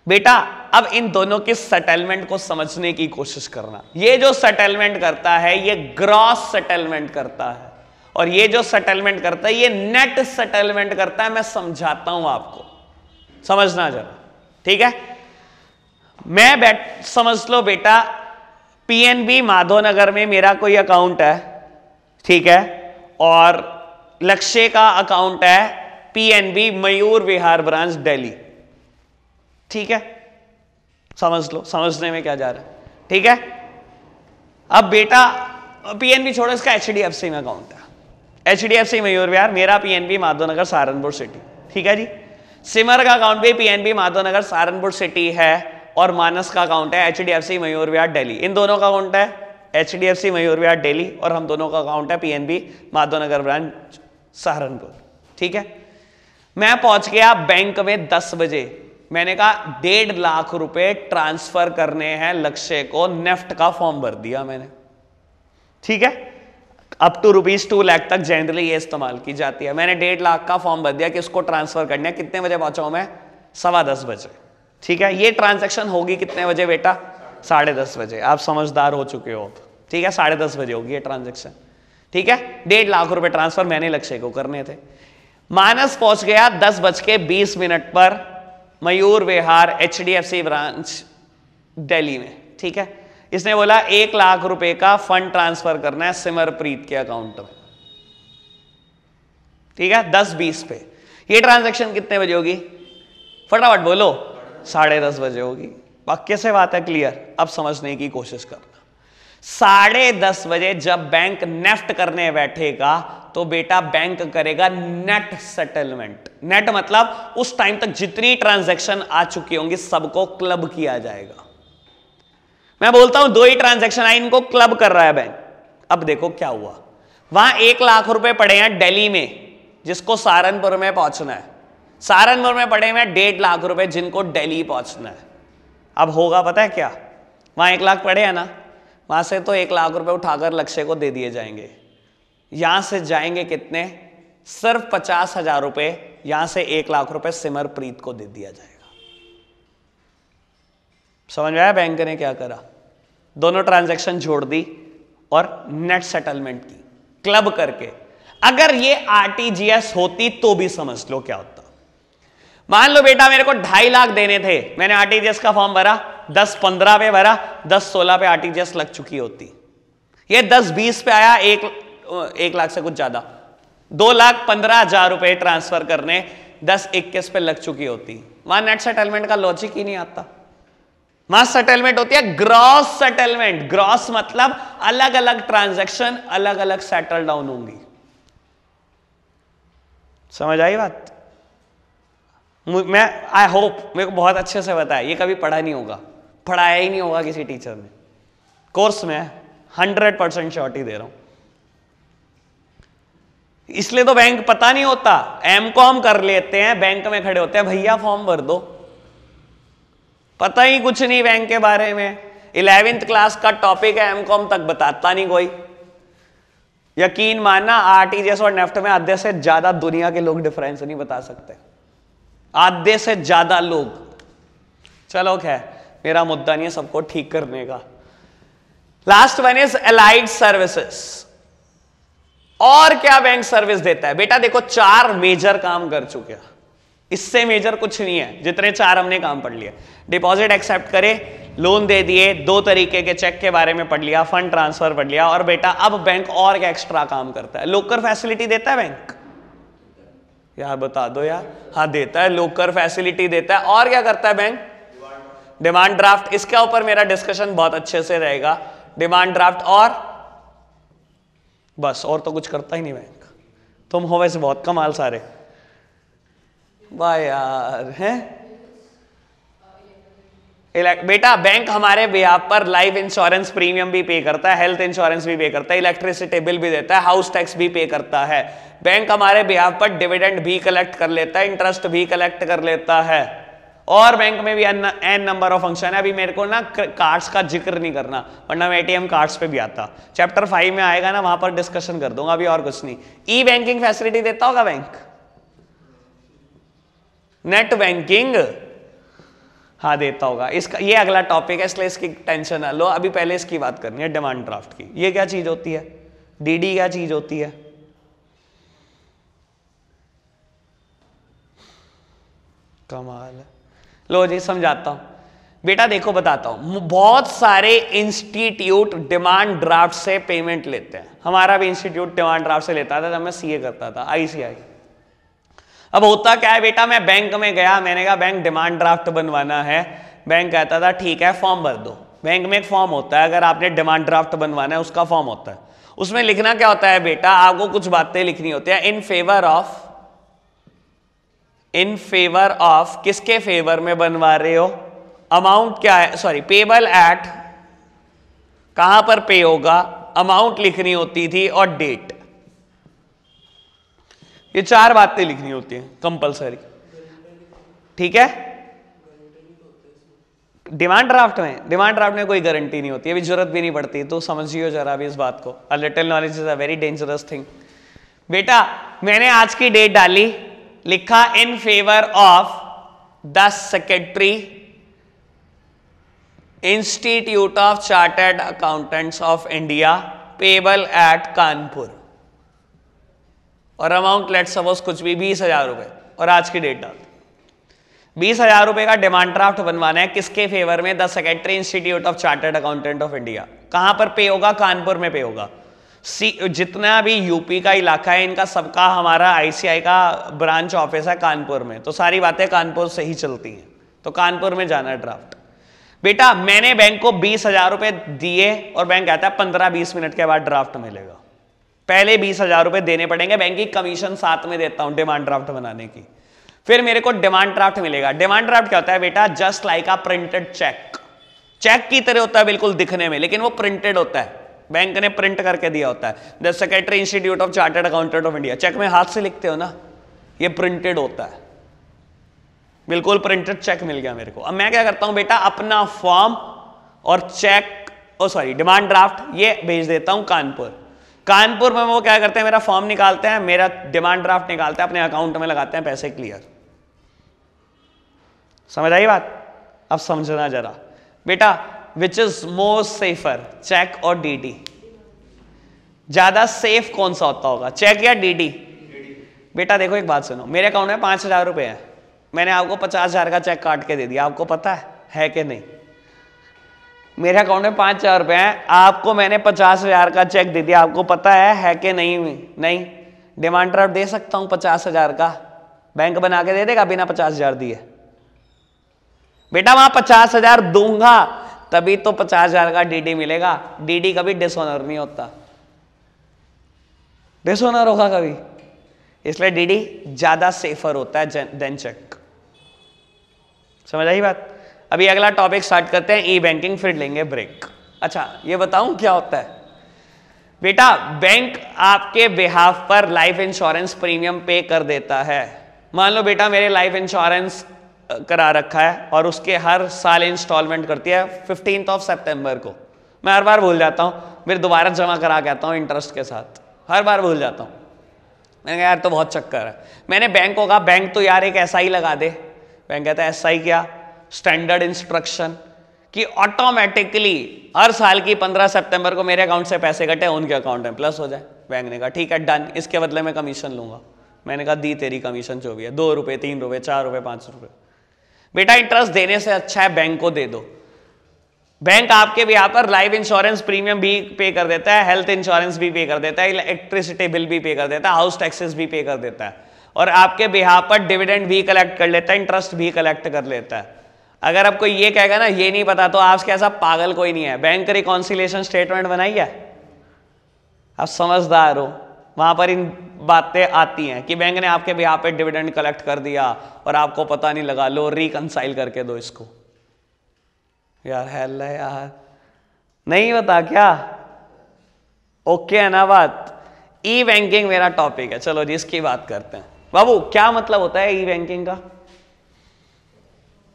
Speaker 1: बेटा अब इन दोनों के सेटलमेंट को समझने की कोशिश करना ये जो सेटलमेंट करता है ये ग्रॉस सेटलमेंट करता है और ये जो सेटलमेंट करता है ये नेट सेटलमेंट करता है मैं समझाता हूं आपको समझना जरा ठीक है मैं बैठ समझ लो बेटा पीएनबी माधोनगर में मेरा कोई अकाउंट है ठीक है और लक्ष्य का अकाउंट है पीएनबी मयूर विहार ब्रांच दिल्ली ठीक है समझ लो समझने में क्या जा रहा है ठीक है अब बेटा पीएनबी छोड़ो इसका एचडीएफसी में अकाउंट है एचडीएफसी मयूर विहार मेरा पीएनबी माधवनगर सहारनपुर सिटी ठीक है जी सिमर का अकाउंट भी पीएनबी माधवनगर सहारनपुर सिटी है और मानस का अकाउंट है H D F C Mayur Vihar Delhi इन दोनों का अकाउंट है एचडीएफसी डी मयूर विहार डेली और हम दोनों का अकाउंट है पीएनबी माधवनगर ब्रांच सहारनपुर ठीक है मैं पहुंच गया बैंक में दस बजे मैंने कहा डेढ़ लाख रुपए ट्रांसफर करने हैं लक्ष्य को नेफ्ट का फॉर्म भर दिया मैंने ठीक है up to rupees two lakh तक जनरली ये इस्तेमाल की जाती है मैंने डेढ़ लाख का फॉर्म भर दिया कि उसको ट्रांसफर करना है कितने बजे पहुंचा हूं मैं सवा दस बजे ठीक है ये ट्रांजेक्शन होगी कितने बजे बेटा साढ़े दस बजे आप समझदार हो चुके हो ठीक है साढ़े दस बजे होगी ये ट्रांजेक्शन ठीक है डेढ़ लाख रुपए ट्रांसफर मैंने लक्ष्य को करने थे मानस पहुंच गया दस बज के बीस मिनट पर मयूर विहार एच ब्रांच दिल्ली में ठीक है इसने बोला एक लाख रुपए का फंड ट्रांसफर करना है सिमरप्रीत के अकाउंट में ठीक है दस बीस पे ये ट्रांजैक्शन कितने बजे होगी फटाफट बोलो साढ़े दस बजे होगी पक्के से बात है क्लियर अब समझने की कोशिश करना साढ़े दस बजे जब बैंक नेफ्ट करने बैठेगा तो बेटा बैंक करेगा नेट सेटलमेंट नेट मतलब उस टाइम तक जितनी ट्रांजैक्शन आ चुकी होंगी सबको क्लब किया जाएगा मैं बोलता हूं दो ही ट्रांजेक्शन आई इनको क्लब कर रहा है बैंक अब देखो क्या हुआ वहां एक लाख रुपए पड़े हैं दिल्ली में जिसको सहारनपुर में पहुंचना है सहारनपुर में पड़े हुए डेढ़ लाख रुपए जिनको दिल्ली पहुंचना है अब होगा पता है क्या वहां एक लाख पड़े हैं ना वहां से तो एक लाख रुपए उठाकर लक्ष्य को दे दिए जाएंगे यहां से जाएंगे कितने सिर्फ पचास हजार रुपए यहां से एक लाख रुपए सिमरप्रीत को दे दिया जाएगा समझ में आया बैंक ने क्या करा दोनों ट्रांजैक्शन जोड़ दी और नेट सेटलमेंट की क्लब करके अगर ये आरटीजीएस होती तो भी समझ लो क्या होता मान लो बेटा मेरे को ढाई लाख देने थे मैंने आरटीजीएस का फॉर्म भरा दस पंद्रह पे भरा दस सोलह पे आरटीजीएस लग चुकी होती ये दस बीस पे आया एक, एक लाख से कुछ ज्यादा दो लाख पंद्रह हजार रुपए ट्रांसफर करने दस इक्कीस पे लग चुकी होती वहां नेट सेटलमेंट का लॉजिक ही नहीं आता मास सेटलमेंट होती है ग्रॉस सेटलमेंट ग्रॉस मतलब अलग अलग ट्रांजैक्शन अलग अलग सेटल डाउन होंगी समझ आई बात मैं आई होप मेरे को बहुत अच्छे से बताया ये कभी पढ़ा नहीं होगा पढ़ाया ही नहीं होगा किसी टीचर ने कोर्स में हंड्रेड परसेंट ही दे रहा हूं इसलिए तो बैंक पता नहीं होता एम कॉम कर लेते हैं बैंक में खड़े होते हैं भैया फॉर्म भर दो पता ही कुछ नहीं बैंक के बारे में इलेवेंथ क्लास का टॉपिक है एमकॉम तक बताता नहीं कोई यकीन मानना आरटीजीएस और नेफ्ट में आधे से ज्यादा दुनिया के लोग डिफरेंस नहीं बता सकते आधे से ज्यादा लोग चलो खैर मेरा मुद्दा नहीं है सबको ठीक करने का last one is allied services और क्या बैंक सर्विस देता है बेटा देखो चार मेजर काम कर चुके हैं इससे मेजर कुछ नहीं है जितने चार हमने काम पढ़ लिए डिपॉजिट एक्सेप्ट करे लोन दे दिए दो तरीके के चेक के बारे में पढ़ लिया फंड ट्रांसफर पढ़ लिया और बेटा अब बैंक और क्या एक्स्ट्रा काम करता है लोकर फैसिलिटी देता है बैंक यार बता दो यार हाँ देता है लोकर फैसिलिटी देता है और क्या करता है बैंक डिमांड ड्राफ्ट इसके ऊपर मेरा डिस्कशन बहुत अच्छे से रहेगा डिमांड ड्राफ्ट और बस और तो कुछ करता ही नहीं बैंक तुम हो वैसे बहुत कमाल सारे वाह यार हैं बेटा बैंक हमारे बिहार पर लाइफ इंश्योरेंस प्रीमियम भी पे करता है हेल्थ इंश्योरेंस भी पे करता है इलेक्ट्रिसिटी बिल भी देता है हाउस टैक्स भी पे करता है बैंक हमारे बिहार पर डिविडेंड भी कलेक्ट कर लेता है इंटरेस्ट भी कलेक्ट कर लेता है और बैंक में भी एन नंबर ऑफ फंक्शन है अभी मेरे को ना कार्ड्स का जिक्र नहीं करना वरना मैं एटीएम कार्ड्स पे भी आता चैप्टर फाइव में आएगा ना वहां पर डिस्कशन कर दूंगा अभी और कुछ नहीं ई बैंकिंग फैसिलिटी देता होगा बैंक नेट बैंकिंग हाँ देता होगा इसका ये अगला टॉपिक है इसलिए इसकी टेंशन ना लो अभी पहले इसकी बात करनी है डिमांड ड्राफ्ट की ये क्या चीज होती है डीडी क्या चीज होती है कमाल लो जी समझाता हूं बेटा देखो बताता हूं बहुत सारे इंस्टीट्यूट डिमांड ड्राफ्ट से पेमेंट लेते हैं हमारा भी इंस्टीट्यूट डिमांड ड्राफ्ट से लेता था जब तो मैं सीए करता था आईसीआई अब होता क्या है बेटा मैं बैंक में गया मैंने कहा बैंक डिमांड ड्राफ्ट बनवाना है बैंक कहता था ठीक है फॉर्म भर दो बैंक में एक फॉर्म होता है अगर आपने डिमांड ड्राफ्ट बनवाना है उसका फॉर्म होता है उसमें लिखना क्या होता है बेटा आपको कुछ बातें लिखनी होती है in favour of in favour of किसके फेवर में बनवा रहे हो अमाउंट क्या है सॉरी पेबल एट कहां पर पे होगा अमाउंट लिखनी होती थी और डेट ये चार बातें लिखनी होती हैं कंपलसरी ठीक है डिमांड ड्राफ्ट में डिमांड ड्राफ्ट में कोई गारंटी नहीं होती अभी जरूरत भी नहीं पड़ती तो समझियो जरा भी इस बात को a little knowledge is a very dangerous thing बेटा मैंने आज की डेट डाली लिखा in favour of the secretary institute of chartered accountants of India payable at Kanpur और अमाउंट लेट सपोज कुछ भी बीस हजार रुपए और आज की डेट डाल बीस हजार रुपए का डिमांड ड्राफ्ट बनवाना है किसके फेवर में the secretary institute of chartered accountant of India कहां पर पे होगा कानपुर में पे होगा सी जितना भी यूपी का इलाका है इनका सबका हमारा आईसीआई का ब्रांच ऑफिस है कानपुर में तो सारी बातें कानपुर से ही चलती हैं तो कानपुर में जाना ड्राफ्ट बेटा मैंने बैंक को बीस हजार रुपए दिए और बैंक कहता है पंद्रह बीस मिनट के बाद ड्राफ्ट मिलेगा पहले बीस हजार रुपए देने पड़ेंगे बैंक की कमीशन साथ में देता हूं डिमांड ड्राफ्ट बनाने की फिर मेरे को डिमांड ड्राफ्ट मिलेगा डिमांड ड्राफ्ट क्या होता है बेटा just like a printed cheque cheque की तरह होता है बिल्कुल दिखने में लेकिन वो प्रिंटेड होता है बैंक ने प्रिंट करके दिया होता है the secretary institute of chartered accountant of India cheque में हाथ से लिखते हो ना ये प्रिंटेड होता है बिल्कुल प्रिंटेड चेक मिल गया मेरे को अब मैं क्या करता हूं बेटा अपना फॉर्म और cheque oh sorry demand draft ये भेज देता हूं कानपुर कानपुर में वो क्या करते हैं मेरा फॉर्म निकालते हैं मेरा डिमांड ड्राफ्ट निकालते हैं अपने अकाउंट में लगाते हैं पैसे क्लियर समझ आई बात अब समझना जरा बेटा which is most safer cheque और डीडी ज्यादा सेफ कौन सा होता होगा चेक या डीडी बेटा देखो एक बात सुनो मेरे अकाउंट में पांच हजार रुपए है मैंने आपको पचास हजार का चेक काट के दे दिया आपको पता है, है कि नहीं मेरे अकाउंट में पाँच हज़ार रुपये हैं आपको मैंने पचास हज़ार का चेक दे दिया आपको पता है है कि नहीं नहीं डिमांड ड्राफ्ट दे सकता हूँ पचास हज़ार का बैंक बना के दे देगा बिना पचास हज़ार दिए बेटा वहाँ पचास हज़ार दूंगा तभी तो पचास हज़ार का डीडी मिलेगा डीडी कभी डिसऑनर नहीं होता डिसऑनर होगा कभी इसलिए डीडी ज़्यादा सेफर होता है देन चेक समझ आई बात अभी अगला टॉपिक स्टार्ट करते हैं ई बैंकिंग फिर लेंगे ब्रेक अच्छा ये बताऊं क्या होता है बेटा बैंक आपके बिहाफ पर लाइफ इंश्योरेंस प्रीमियम पे कर देता है मान लो बेटा मेरे लाइफ इंश्योरेंस करा रखा है और उसके हर साल इंस्टॉलमेंट करती है फिफ्टीन ऑफ सेप्टेम्बर को मैं हर बार भूल जाता हूँ फिर दोबारा जमा करा के आता हूँ इंटरेस्ट के साथ हर बार भूल जाता हूँ मैंने कहा यार तो बहुत चक्कर है मैंने बैंक को कहा बैंक तो यार एक एस आई लगा दे बैंक कहता है तो एस आई क्या स्टैंडर्ड इंस्ट्रक्शन कि ऑटोमेटिकली हर साल की 15 सितंबर को मेरे अकाउंट से पैसे कटे उनके अकाउंट में प्लस हो जाए बैंक ने कहा ठीक है डन इसके बदले में कमीशन लूंगा मैंने कहा दी तेरी कमीशन जो भी है दो रुपये तीन रुपये चार रुपये पाँच रुपये बेटा इंटरेस्ट देने से अच्छा है बैंक को दे दो बैंक आपके भी यहाँ पर लाइफ इंश्योरेंस प्रीमियम भी पे कर देता है हेल्थ इंश्योरेंस भी पे कर देता है इलेक्ट्रिसिटी बिल भी पे कर देता है हाउस टैक्सेस भी पे कर देता है और आपके बिहार पर डिविडेंड भी कलेक्ट कर लेता है इंटरेस्ट भी कलेक्ट कर लेता है अगर आपको ये कहेगा ना ये नहीं पता तो आपके ऐसा पागल कोई नहीं है बैंक रिकॉन्सिलेशन स्टेटमेंट बनाई है आप समझदार हो वहां पर इन बातें आती हैं कि बैंक ने आपके भी यहाँ पे डिविडेंड कलेक्ट कर दिया और आपको पता नहीं लगा लो रिकनसाइल करके दो इसको यार है यार नहीं बता क्या ओके है ना बात ई बैंकिंग मेरा टॉपिक है चलो जी इसकी बात करते हैं बाबू क्या मतलब होता है ई बैंकिंग का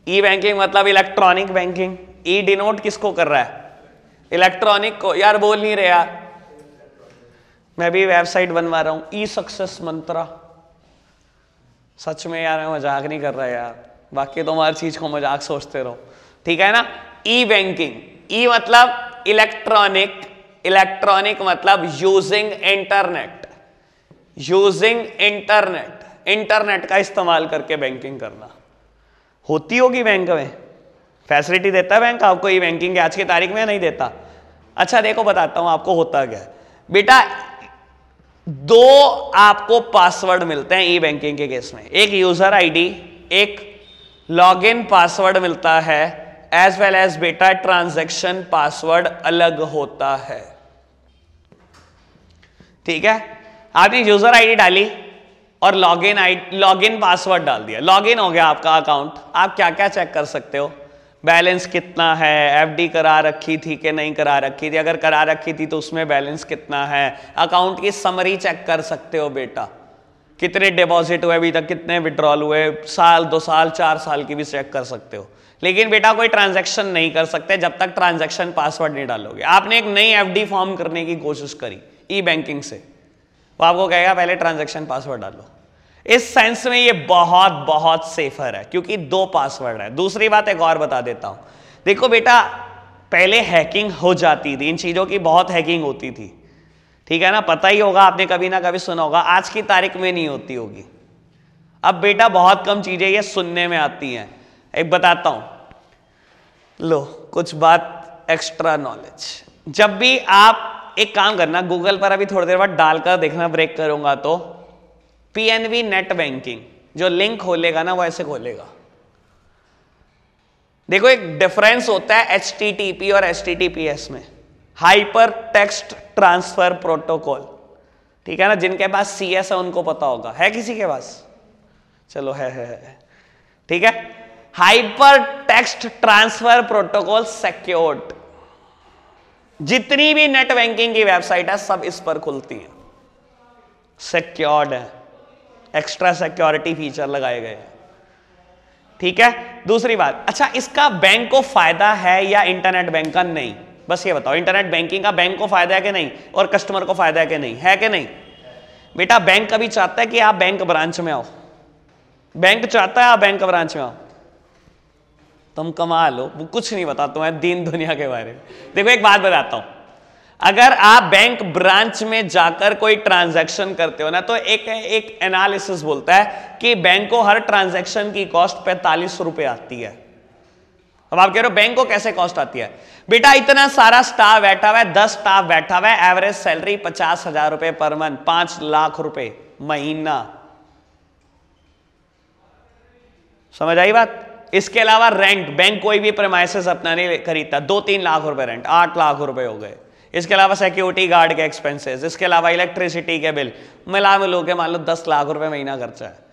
Speaker 1: ई बैंकिंग मतलब इलेक्ट्रॉनिक बैंकिंग ई डिनोट किसको कर रहा है इलेक्ट्रॉनिक को यार बोल नहीं रहे यार मैं भी वेबसाइट बनवा रहा हूं ई सक्सेस मंत्रा सच में यार मैं मजाक नहीं कर रहा यार बाकी तो हर चीज को मजाक सोचते रहो ठीक है ना ई बैंकिंग ई मतलब इलेक्ट्रॉनिक इलेक्ट्रॉनिक मतलब using internet using internet internet का इस्तेमाल करके बैंकिंग करना होती होगी बैंक में फैसिलिटी देता है बैंक आपको ई बैंकिंग आज की तारीख में नहीं देता अच्छा देखो बताता हूँ आपको होता क्या बेटा दो आपको पासवर्ड मिलते हैं ई बैंकिंग के केस में एक यूजर आईडी एक लॉगिन पासवर्ड मिलता है एज वेल एज बेटा ट्रांजैक्शन पासवर्ड अलग होता है ठीक है आपने यूजर आईडी डाली और log in I login password डाल दिया लॉग इन हो गया आपका अकाउंट आप क्या क्या चेक कर सकते हो बैलेंस कितना है एफडी करा रखी थी कि नहीं करा रखी थी अगर करा रखी थी तो उसमें बैलेंस कितना है अकाउंट की समरी चेक कर सकते हो बेटा कितने डिपॉजिट हुए अभी तक कितने विड्रॉल हुए साल दो साल चार साल की भी चेक कर सकते हो लेकिन बेटा कोई ट्रांजेक्शन नहीं कर सकते जब तक ट्रांजेक्शन पासवर्ड नहीं डालोगे आपने एक नई एफ फॉर्म करने की कोशिश करी ई बैंकिंग से वो आपको कहेगा पहले ट्रांजेक्शन पासवर्ड डालो इस सेंस में ये बहुत बहुत सेफर है क्योंकि दो पासवर्ड है दूसरी बात एक और बता देता हूं देखो बेटा पहले हैकिंग हो जाती थी इन चीज़ों की बहुत हैकिंग होती थी ठीक है ना पता ही होगा आपने कभी ना कभी सुना होगा आज की तारीख में नहीं होती होगी अब बेटा बहुत कम चीज़ें ये सुनने में आती हैं एक बताता हूं लो कुछ बात एक्स्ट्रा नॉलेज जब भी आप एक काम करना गूगल पर अभी थोड़ी देर बाद डालकर देखना ब्रेक करूंगा तो पीएनबी नेट बैंकिंग जो लिंक खोलेगा ना वो ऐसे खोलेगा देखो एक डिफरेंस होता है एच और एच में हाइपर टेक्स्ट ट्रांसफर प्रोटोकॉल ठीक है ना जिनके पास सी एस है उनको पता होगा है किसी के पास चलो है है है ठीक है hyper text transfer protocol secured जितनी भी नेट बैंकिंग की वेबसाइट है सब इस पर खुलती है सिक्योर्ड है एक्स्ट्रा सिक्योरिटी फीचर लगाए गए हैं ठीक है दूसरी बात अच्छा इसका बैंक को फायदा है या इंटरनेट बैंक का नहीं बस ये बताओ इंटरनेट बैंकिंग का बैंक को फायदा है कि नहीं और कस्टमर को फायदा है कि नहीं है कि नहीं बेटा बैंक कभी चाहता है कि आप बैंक ब्रांच में आओ बैंक चाहता है आप बैंक ब्रांच में आओ तुम कमा लो वो कुछ नहीं बताता मैं दीन दुनिया के बारे में देखो एक बात बताता हूं अगर आप बैंक ब्रांच में जाकर कोई ट्रांजैक्शन करते हो ना तो एक एक एनालिसिस बोलता है कि बैंक को हर ट्रांजैक्शन की कॉस्ट पैंतालीस रुपए आती है अब आप कह रहे हो बैंक को कैसे कॉस्ट आती है बेटा इतना सारा स्टाफ बैठा हुआ है दस स्टाफ बैठा हुआ है एवरेज सैलरी पचास हजार रुपए पर मंथ पांच लाख रुपए महीना समझ आई बात इसके अलावा रेंट बैंक कोई भी प्रमाइसिस अपना नहीं खरीदता दो तीन लाख रुपए रेंट आठ लाख रुपए हो गए इसके अलावा सिक्योरिटी गार्ड के एक्सपेंसेस इसके अलावा इलेक्ट्रिसिटी के बिल मिला मिलो के मान लो दस लाख रुपए महीना खर्चा है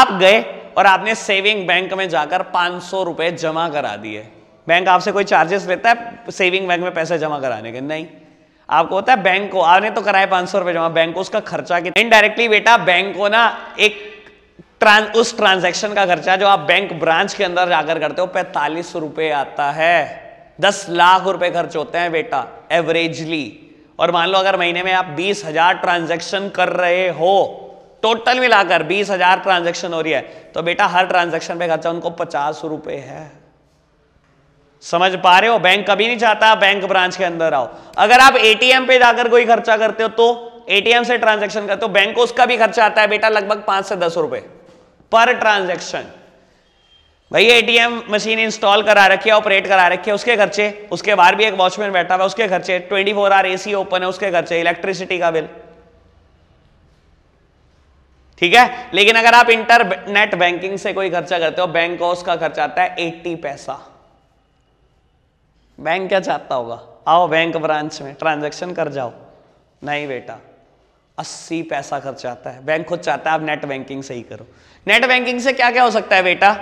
Speaker 1: आप गए और आपने सेविंग बैंक में जाकर पांच सौ रुपए जमा करा दिए बैंक आपसे कोई चार्जेस लेता है सेविंग बैंक में पैसे जमा कराने के नहीं आपको होता है बैंक को आपने तो कराए पांच सौ रुपए जमा बैंक को उसका खर्चा कितना इनडायरेक्टली बेटा बैंक को ना एक ट्रां, उस ट्रांजैक्शन का खर्चा जो आप बैंक ब्रांच के अंदर जाकर करते हो पैंतालीस रुपए आता है दस लाख रुपए खर्च होते हैं बेटा एवरेजली और मान लो अगर महीने में आप बीस हजार ट्रांजेक्शन कर रहे हो टोटल मिलाकर बीस हजार ट्रांजेक्शन हो रही है तो बेटा हर ट्रांजेक्शन पे खर्चा उनको पचास रुपए है समझ पा रहे हो बैंक कभी नहीं चाहता बैंक ब्रांच के अंदर आओ अगर आप एटीएम पे जाकर कोई खर्चा करते हो तो एटीएम से ट्रांजेक्शन करते हो बैंक को उसका भी खर्चा आता है बेटा लगभग पांच से दस रुपए पर ट्रांजेक्शन भाई एटीएम मशीन इंस्टॉल करा रखी है ऑपरेट करा रखी है उसके खर्चे उसके बाहर भी एक वॉचमैन बैठा हुआ है उसके खर्चे 24 फोर आवर एसी ओपन है उसके खर्चे इलेक्ट्रिसिटी का बिल ठीक है लेकिन अगर आप इंटरनेट बैंकिंग से कोई खर्चा करते हो बैंक का उसका खर्चा आता है एट्टी पैसा बैंक क्या चाहता होगा आओ बैंक ब्रांच में ट्रांजेक्शन कर जाओ नहीं बेटा अस्सी पैसा खर्चा आता है बैंक खुद चाहता है आप नेट बैंकिंग से ही करो नेट बैंकिंग से क्या क्या हो सकता है बेटा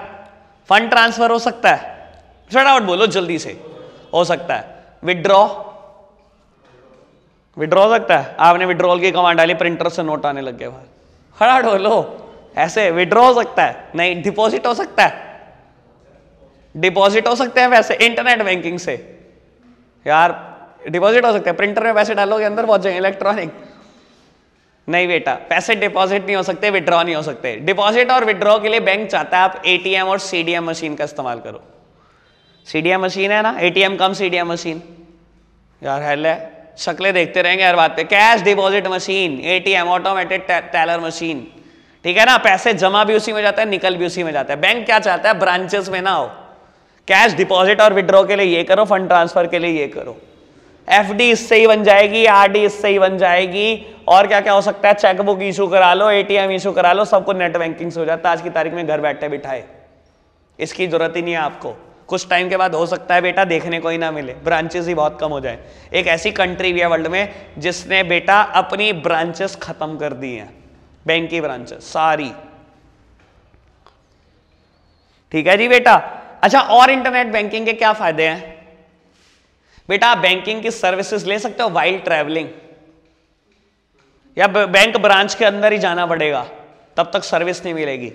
Speaker 1: फंड ट्रांसफर हो सकता है फटाफट बोलो जल्दी से हो सकता है विड्रॉ विड्रॉ सकता है आपने विड्रॉल की कमांड डाली प्रिंटर से नोट आने लग गए बाहर फटाफट बोलो ऐसे विड्रॉ हो सकता है नहीं डिपॉजिट हो सकता है डिपॉजिट हो सकते हैं वैसे इंटरनेट बैंकिंग से यार डिपॉजिट हो सकता है प्रिंटर में पैसे डालोगे अंदर पहुंच जाएंगे इलेक्ट्रॉनिक नहीं बेटा पैसे डिपॉजिट नहीं हो सकते विड्रॉ नहीं हो सकते डिपॉजिट और विड्रॉ के लिए बैंक चाहता है आप एटीएम और सीडीएम मशीन का इस्तेमाल करो सीडीएम मशीन है ना एटीएम कम सीडीएम मशीन यार हेल है शक्लें देखते रहेंगे हर बात पे cash deposit machine ATM automated teller machine ठीक है ना पैसे जमा भी उसी में जाता है निकल भी उसी में जाता है बैंक क्या चाहता है ब्रांचेस में ना हो कैश डिपॉजिट और विड्रॉ के लिए ये करो फंड ट्रांसफर के लिए ये करो एफ डी इससे ही बन जाएगी आर डी इससे ही बन जाएगी और क्या क्या हो सकता है चेकबुक इशू करा लो एटीएम इशू करा लो सबको नेट बैंकिंग से हो जाता है आज की तारीख में घर बैठे बिठाए इसकी जरूरत ही नहीं है आपको कुछ टाइम के बाद हो सकता है बेटा देखने को ही ना मिले ब्रांचेस ही बहुत कम हो जाए एक ऐसी कंट्री भी है वर्ल्ड में जिसने बेटा अपनी ब्रांचेस खत्म कर दी हैं बैंक की ब्रांचेस सारी ठीक है जी बेटा अच्छा और इंटरनेट बैंकिंग के क्या फायदे हैं बेटा आप बैंकिंग की सर्विसेज ले सकते हो वाइल्ड ट्रैवलिंग या बैंक ब्रांच के अंदर ही जाना पड़ेगा तब तक सर्विस नहीं मिलेगी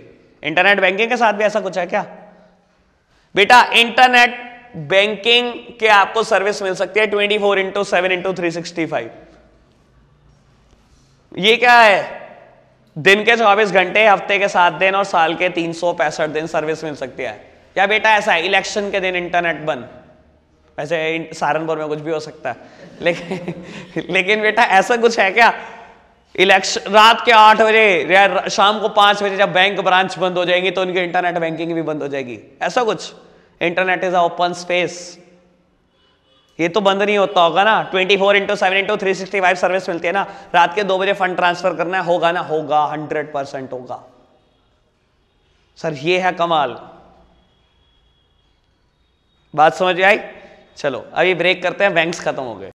Speaker 1: इंटरनेट बैंकिंग के साथ भी ऐसा कुछ है क्या बेटा इंटरनेट बैंकिंग के आपको सर्विस मिल सकती है twenty four into seven into three sixty five ये क्या है दिन के चौबीस घंटे हफ्ते के सात दिन और साल के तीन सौ पैंसठ दिन सर्विस मिल सकती है या बेटा ऐसा है इलेक्शन के दिन इंटरनेट बंद वैसे सहारनपुर में कुछ भी हो सकता है लेकिन लेकिन बेटा ऐसा कुछ है क्या इलेक्शन रात के आठ बजे या शाम को पांच बजे जब बैंक ब्रांच बंद हो जाएंगी तो उनकी इंटरनेट बैंकिंग भी बंद हो जाएगी ऐसा कुछ internet is a open space ये तो बंद नहीं होता होगा ना twenty four into seven into three sixty five service मिलती है ना रात के दो बजे फंड ट्रांसफर करना है होगा ना होगा हंड्रेड परसेंट होगा सर ये है कमाल बात समझ आई चलो अभी ब्रेक करते हैं बैंक्स खत्म हो गए